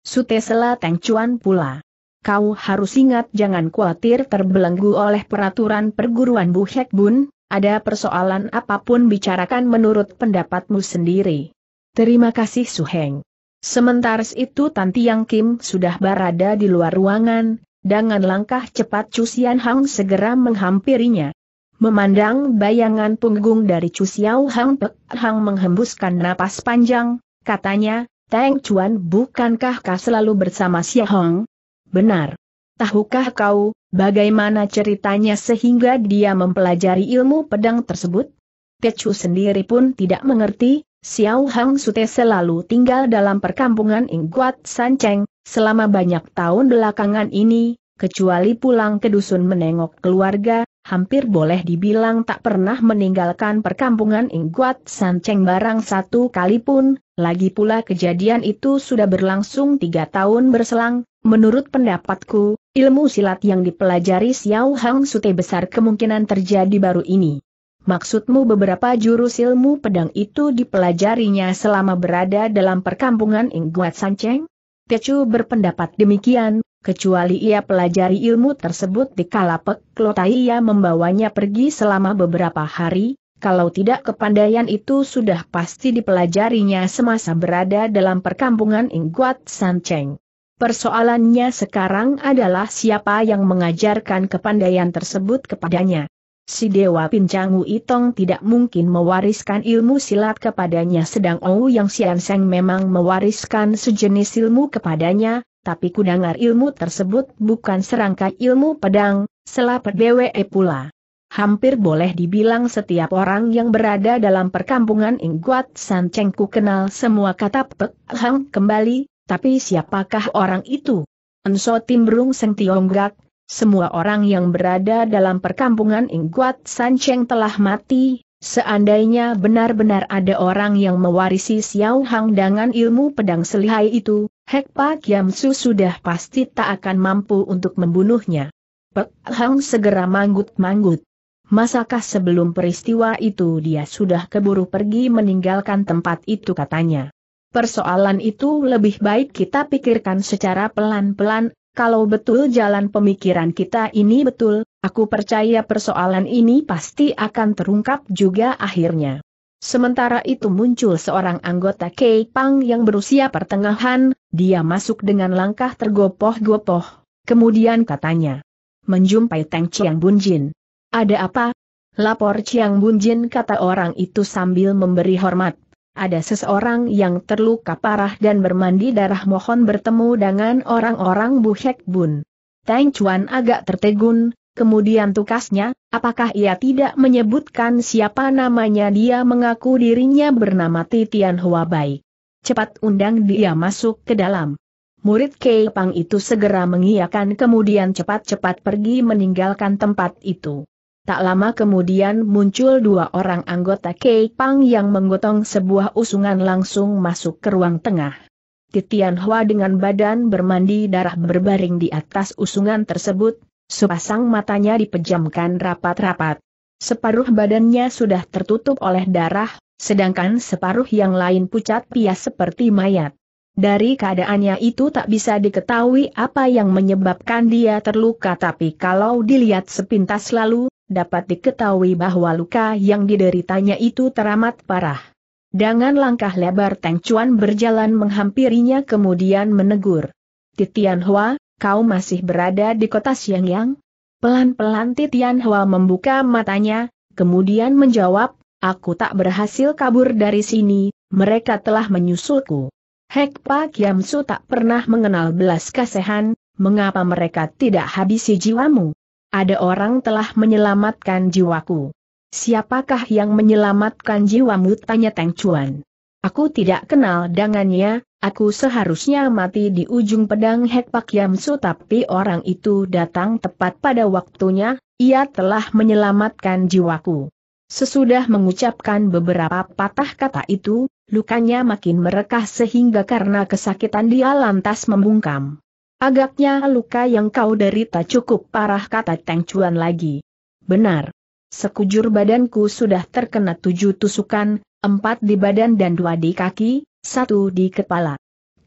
Sutesela Teng Chuan pula. Kau harus ingat jangan khawatir terbelenggu oleh peraturan perguruan Bu Hek Bun, ada persoalan apapun bicarakan menurut pendapatmu sendiri. Terima kasih Su Heng. Sementara itu Tan Tiang Kim sudah berada di luar ruangan, dengan langkah cepat Chu Xian Hang segera menghampirinya. Memandang bayangan punggung dari Chu Xiao Hang Pek Hang menghembuskan napas panjang, katanya, Teng Chuan bukankah kau selalu bersama Xia Hong? Benar. Tahukah kau, bagaimana ceritanya sehingga dia mempelajari ilmu pedang tersebut? Techu sendiri pun tidak mengerti, Xiao Hang Sute selalu tinggal dalam perkampungan Ingguat Sanceng, selama banyak tahun belakangan ini, kecuali pulang ke dusun menengok keluarga, hampir boleh dibilang tak pernah meninggalkan perkampungan Ingguat Sanceng barang satu kali pun, lagi pula kejadian itu sudah berlangsung tiga tahun berselang, menurut pendapatku, ilmu silat yang dipelajari Xiao Hang Sute besar kemungkinan terjadi baru ini. Maksudmu beberapa jurus ilmu pedang itu dipelajarinya selama berada dalam perkampungan Ingguat Sanceng? Tecu berpendapat demikian, kecuali ia pelajari ilmu tersebut di Kalapek Klotai ia membawanya pergi selama beberapa hari, kalau tidak kepandaian itu sudah pasti dipelajarinya semasa berada dalam perkampungan Ingguat Sanceng. Persoalannya sekarang adalah siapa yang mengajarkan kepandaian tersebut kepadanya. Si Dewa Pincangu Itong tidak mungkin mewariskan ilmu silat kepadanya sedang Ou Yang Sianseng memang mewariskan sejenis ilmu kepadanya, tapi kudangar ilmu tersebut bukan serangka ilmu pedang, selapet BWE pula. Hampir boleh dibilang setiap orang yang berada dalam perkampungan Ingguat San Cengku kenal semua kata Pek Hang kembali, tapi siapakah orang itu? Enso Timbrung Seng Tionggak. Semua orang yang berada dalam perkampungan Ingguat Sancheng telah mati, seandainya benar-benar ada orang yang mewarisi Xiao Hang dengan ilmu pedang selihai itu, Hek Pak Yam Su sudah pasti tak akan mampu untuk membunuhnya. Pek Hang segera manggut-manggut. Masakah sebelum peristiwa itu dia sudah keburu pergi meninggalkan tempat itu katanya. Persoalan itu lebih baik kita pikirkan secara pelan-pelan, kalau betul jalan pemikiran kita ini betul, aku percaya persoalan ini pasti akan terungkap juga akhirnya. Sementara itu muncul seorang anggota Kei Pang yang berusia pertengahan, dia masuk dengan langkah tergopoh-gopoh. Kemudian katanya, menjumpai Teng Chiang Bunjin. Ada apa? Lapor Chiang Bunjin kata orang itu sambil memberi hormat ada seseorang yang terluka parah dan bermandi darah mohon bertemu dengan orang-orang buhek Bun. Tang Chuan agak tertegun, kemudian tukasnya, apakah ia tidak menyebutkan siapa namanya dia mengaku dirinya bernama Titian Hua Bai. Cepat undang dia masuk ke dalam. Murid Kei Pang itu segera mengiyakan kemudian cepat-cepat pergi meninggalkan tempat itu. Tak lama kemudian muncul dua orang anggota Kei Pang yang menggotong sebuah usungan langsung masuk ke ruang tengah. Titian Hua dengan badan bermandi darah berbaring di atas usungan tersebut, sepasang matanya dipejamkan rapat-rapat. Separuh badannya sudah tertutup oleh darah, sedangkan separuh yang lain pucat pias seperti mayat. Dari keadaannya itu tak bisa diketahui apa yang menyebabkan dia terluka tapi kalau dilihat sepintas lalu, dapat diketahui bahwa luka yang dideritanya itu teramat parah. Dengan langkah lebar Teng Chuan berjalan menghampirinya kemudian menegur. Titian Hua, kau masih berada di kota Siang Yang? Pelan-pelan Titian Hua membuka matanya, kemudian menjawab, aku tak berhasil kabur dari sini, mereka telah menyusulku. Hek Pak Yam tak pernah mengenal belas kasihan, mengapa mereka tidak habisi jiwamu? Ada orang telah menyelamatkan jiwaku. Siapakah yang menyelamatkan jiwamu? Tanya Teng Chuan. Aku tidak kenal dengannya, aku seharusnya mati di ujung pedang Hek Pak Yam tapi orang itu datang tepat pada waktunya, ia telah menyelamatkan jiwaku. Sesudah mengucapkan beberapa patah kata itu, lukanya makin merekah sehingga karena kesakitan dia lantas membungkam. Agaknya luka yang kau derita cukup parah kata Teng Chuan lagi. Benar. Sekujur badanku sudah terkena tujuh tusukan, empat di badan dan dua di kaki, satu di kepala.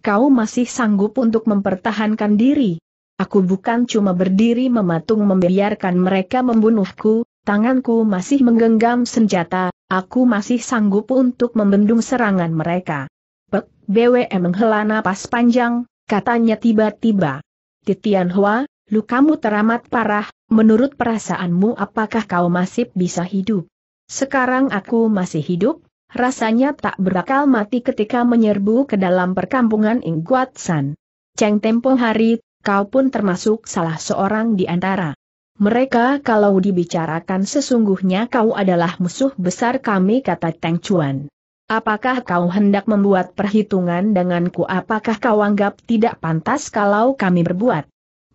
Kau masih sanggup untuk mempertahankan diri. Aku bukan cuma berdiri mematung membiarkan mereka membunuhku, Tanganku masih menggenggam senjata, aku masih sanggup untuk membendung serangan mereka. Pek, BWM menghela napas panjang, katanya tiba-tiba. Titian Hua, lukamu teramat parah, menurut perasaanmu apakah kau masih bisa hidup? Sekarang aku masih hidup, rasanya tak berakal mati ketika menyerbu ke dalam perkampungan Ingguatsan. Ceng tempo hari, kau pun termasuk salah seorang di antara mereka kalau dibicarakan sesungguhnya kau adalah musuh besar kami kata Teng Chuan. Apakah kau hendak membuat perhitungan denganku apakah kau anggap tidak pantas kalau kami berbuat?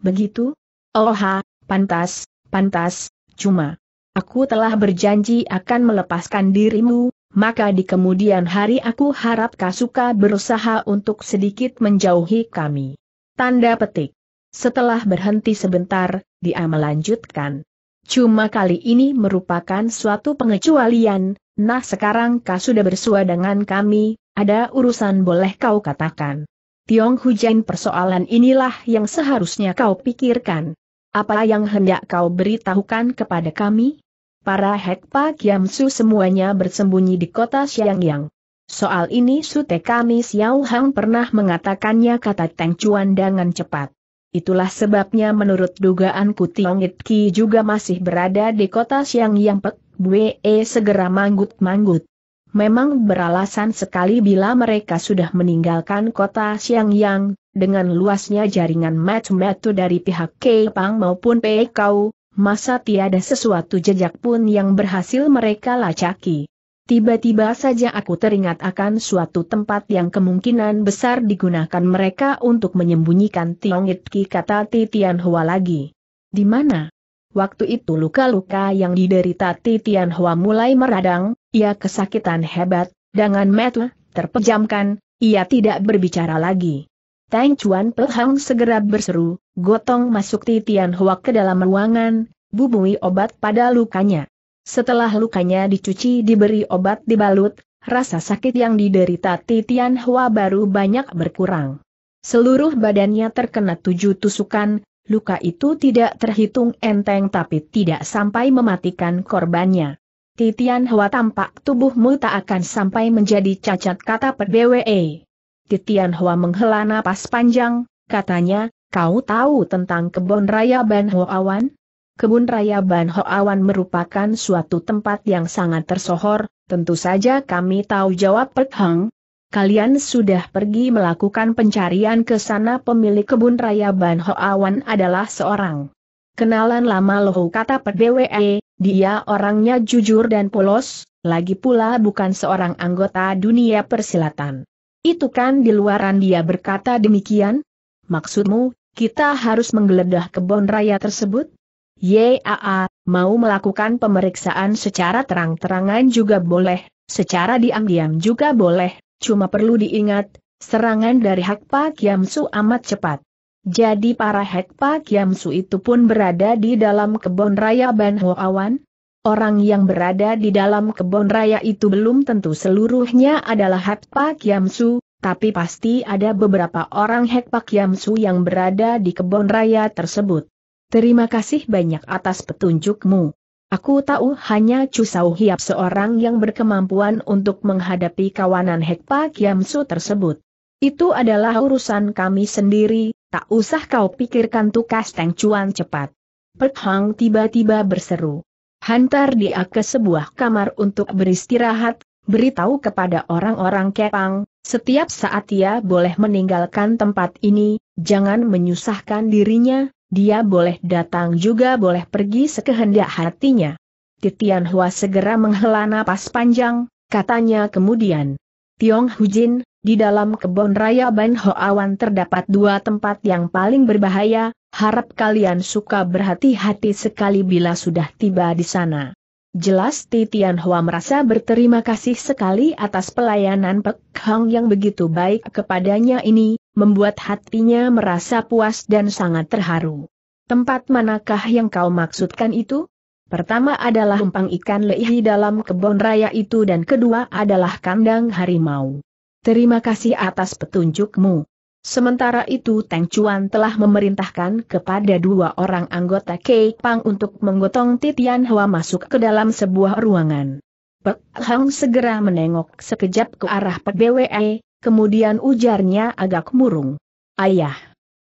Begitu? Oh ha, pantas, pantas, cuma. Aku telah berjanji akan melepaskan dirimu, maka di kemudian hari aku harap kau suka berusaha untuk sedikit menjauhi kami. Tanda petik. Setelah berhenti sebentar, dia melanjutkan. Cuma kali ini merupakan suatu pengecualian, nah sekarang kau sudah bersua dengan kami, ada urusan boleh kau katakan. Tiong Hujan persoalan inilah yang seharusnya kau pikirkan. Apa yang hendak kau beritahukan kepada kami? Para Hekpa Kiamsu semuanya bersembunyi di kota Xiangyang. Soal ini Sute kami Xiao Hang pernah mengatakannya kata Teng Chuan dengan cepat. Itulah sebabnya menurut dugaan Kuti It juga masih berada di kota Siang Yang Pek, Bwe e segera manggut-manggut. Memang beralasan sekali bila mereka sudah meninggalkan kota Siang Yang, dengan luasnya jaringan metu-metu dari pihak Kepang maupun Pekau, masa tiada sesuatu jejak pun yang berhasil mereka lacaki. Tiba-tiba saja aku teringat akan suatu tempat yang kemungkinan besar digunakan mereka untuk menyembunyikan Tiong Itki kata Titian Hua lagi. Di mana? Waktu itu luka-luka yang diderita Titian Hua mulai meradang, ia kesakitan hebat, dengan metu, terpejamkan, ia tidak berbicara lagi. Tang Chuan Pehang segera berseru, gotong masuk Titian Hua ke dalam ruangan, bubui obat pada lukanya. Setelah lukanya dicuci diberi obat dibalut, rasa sakit yang diderita Titian Hua baru banyak berkurang. Seluruh badannya terkena tujuh tusukan, luka itu tidak terhitung enteng tapi tidak sampai mematikan korbannya. Titian Hua tampak tubuhmu tak akan sampai menjadi cacat kata BWE. Titian Hua menghela napas panjang, katanya, kau tahu tentang kebon raya Ban Wan? Kebun Raya Ban Hoawan merupakan suatu tempat yang sangat tersohor, tentu saja kami tahu jawab Pek Hang. Kalian sudah pergi melakukan pencarian ke sana pemilik kebun raya Ban Hoawan adalah seorang kenalan lama loh kata PBWE, dia orangnya jujur dan polos, lagi pula bukan seorang anggota dunia persilatan. Itu kan di luaran dia berkata demikian? Maksudmu, kita harus menggeledah kebun raya tersebut? YAA, mau melakukan pemeriksaan secara terang-terangan juga boleh, secara diam-diam juga boleh, cuma perlu diingat, serangan dari Hakpa yamsu amat cepat. Jadi para Hakpa yamsu itu pun berada di dalam kebun raya Ban Awan? Orang yang berada di dalam kebun raya itu belum tentu seluruhnya adalah Hakpa yamsu, tapi pasti ada beberapa orang Hakpa yamsu yang berada di kebun raya tersebut. Terima kasih banyak atas petunjukmu. Aku tahu hanya Cusau Hiap seorang yang berkemampuan untuk menghadapi kawanan Hekpa Kiamsu tersebut. Itu adalah urusan kami sendiri, tak usah kau pikirkan tukas Teng Cuan cepat. Pek Hang tiba-tiba berseru. Hantar dia ke sebuah kamar untuk beristirahat, beritahu kepada orang-orang Kepang, setiap saat ia boleh meninggalkan tempat ini, jangan menyusahkan dirinya, dia boleh datang juga boleh pergi sekehendak hatinya. Titian Hua segera menghela napas panjang, katanya kemudian. Tiong Hujin, di dalam kebun raya Ban Hoawan terdapat dua tempat yang paling berbahaya, harap kalian suka berhati-hati sekali bila sudah tiba di sana. Jelas Titian Hua merasa berterima kasih sekali atas pelayanan Pek Hang yang begitu baik kepadanya ini, membuat hatinya merasa puas dan sangat terharu. Tempat manakah yang kau maksudkan itu? Pertama adalah umpang ikan lehi dalam kebun raya itu dan kedua adalah kandang harimau. Terima kasih atas petunjukmu. Sementara itu Teng Chuan telah memerintahkan kepada dua orang anggota Kei Pang untuk menggotong Titian Hua masuk ke dalam sebuah ruangan. Pek Hang segera menengok sekejap ke arah Pek BWE, kemudian ujarnya agak murung. Ayah.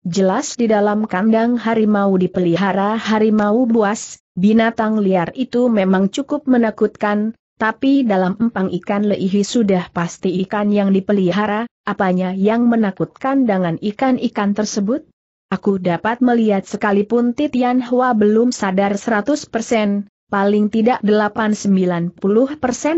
Jelas di dalam kandang harimau dipelihara harimau buas, binatang liar itu memang cukup menakutkan, tapi dalam empang ikan leihi sudah pasti ikan yang dipelihara, apanya yang menakutkan dengan ikan-ikan tersebut? Aku dapat melihat sekalipun Titian Hua belum sadar 100%, paling tidak 8-90%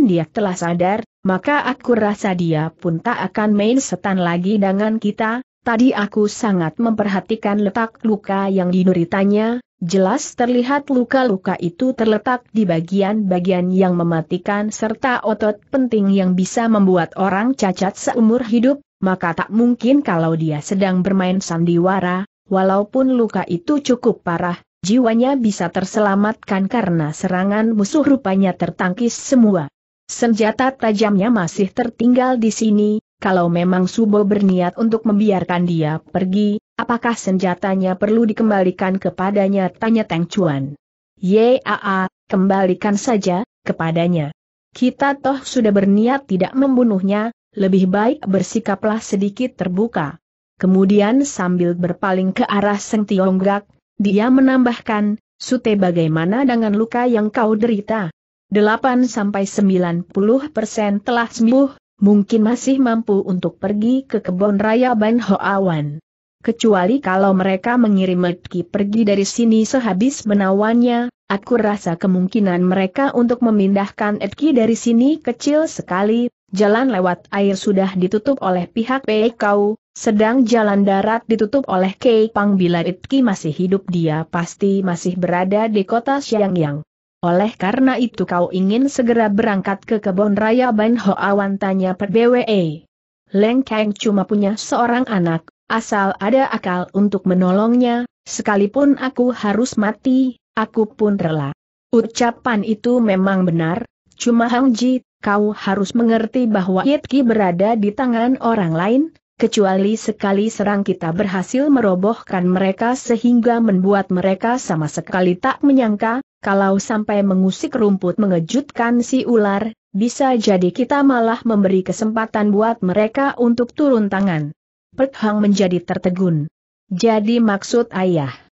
dia telah sadar, maka aku rasa dia pun tak akan main setan lagi dengan kita, tadi aku sangat memperhatikan letak luka yang dinuritanya. jelas terlihat luka-luka itu terletak di bagian-bagian yang mematikan serta otot penting yang bisa membuat orang cacat seumur hidup, maka tak mungkin kalau dia sedang bermain sandiwara, walaupun luka itu cukup parah, Jiwanya bisa terselamatkan karena serangan musuh rupanya tertangkis semua. Senjata tajamnya masih tertinggal di sini, kalau memang Subo berniat untuk membiarkan dia pergi, apakah senjatanya perlu dikembalikan kepadanya tanya Teng Chuan. Yaa, kembalikan saja, kepadanya. Kita toh sudah berniat tidak membunuhnya, lebih baik bersikaplah sedikit terbuka. Kemudian sambil berpaling ke arah Seng Tiongkok, dia menambahkan, Sute bagaimana dengan luka yang kau derita? 8-90% telah sembuh, mungkin masih mampu untuk pergi ke kebun raya Ban Hoawan. Kecuali kalau mereka mengirim Medki pergi dari sini sehabis menawannya, Aku rasa kemungkinan mereka untuk memindahkan Edki dari sini kecil sekali, jalan lewat air sudah ditutup oleh pihak Pekau, sedang jalan darat ditutup oleh Kei Pang bila Edki masih hidup dia pasti masih berada di kota Xiangyang. Oleh karena itu kau ingin segera berangkat ke kebun raya Ban Hoawan tanya per BWE. Leng Kang cuma punya seorang anak, asal ada akal untuk menolongnya, sekalipun aku harus mati, Aku pun rela. Ucapan itu memang benar, cuma Hang Ji, kau harus mengerti bahwa Yit berada di tangan orang lain, kecuali sekali serang kita berhasil merobohkan mereka sehingga membuat mereka sama sekali tak menyangka, kalau sampai mengusik rumput mengejutkan si ular, bisa jadi kita malah memberi kesempatan buat mereka untuk turun tangan. Pet Hang menjadi tertegun. Jadi maksud ayah.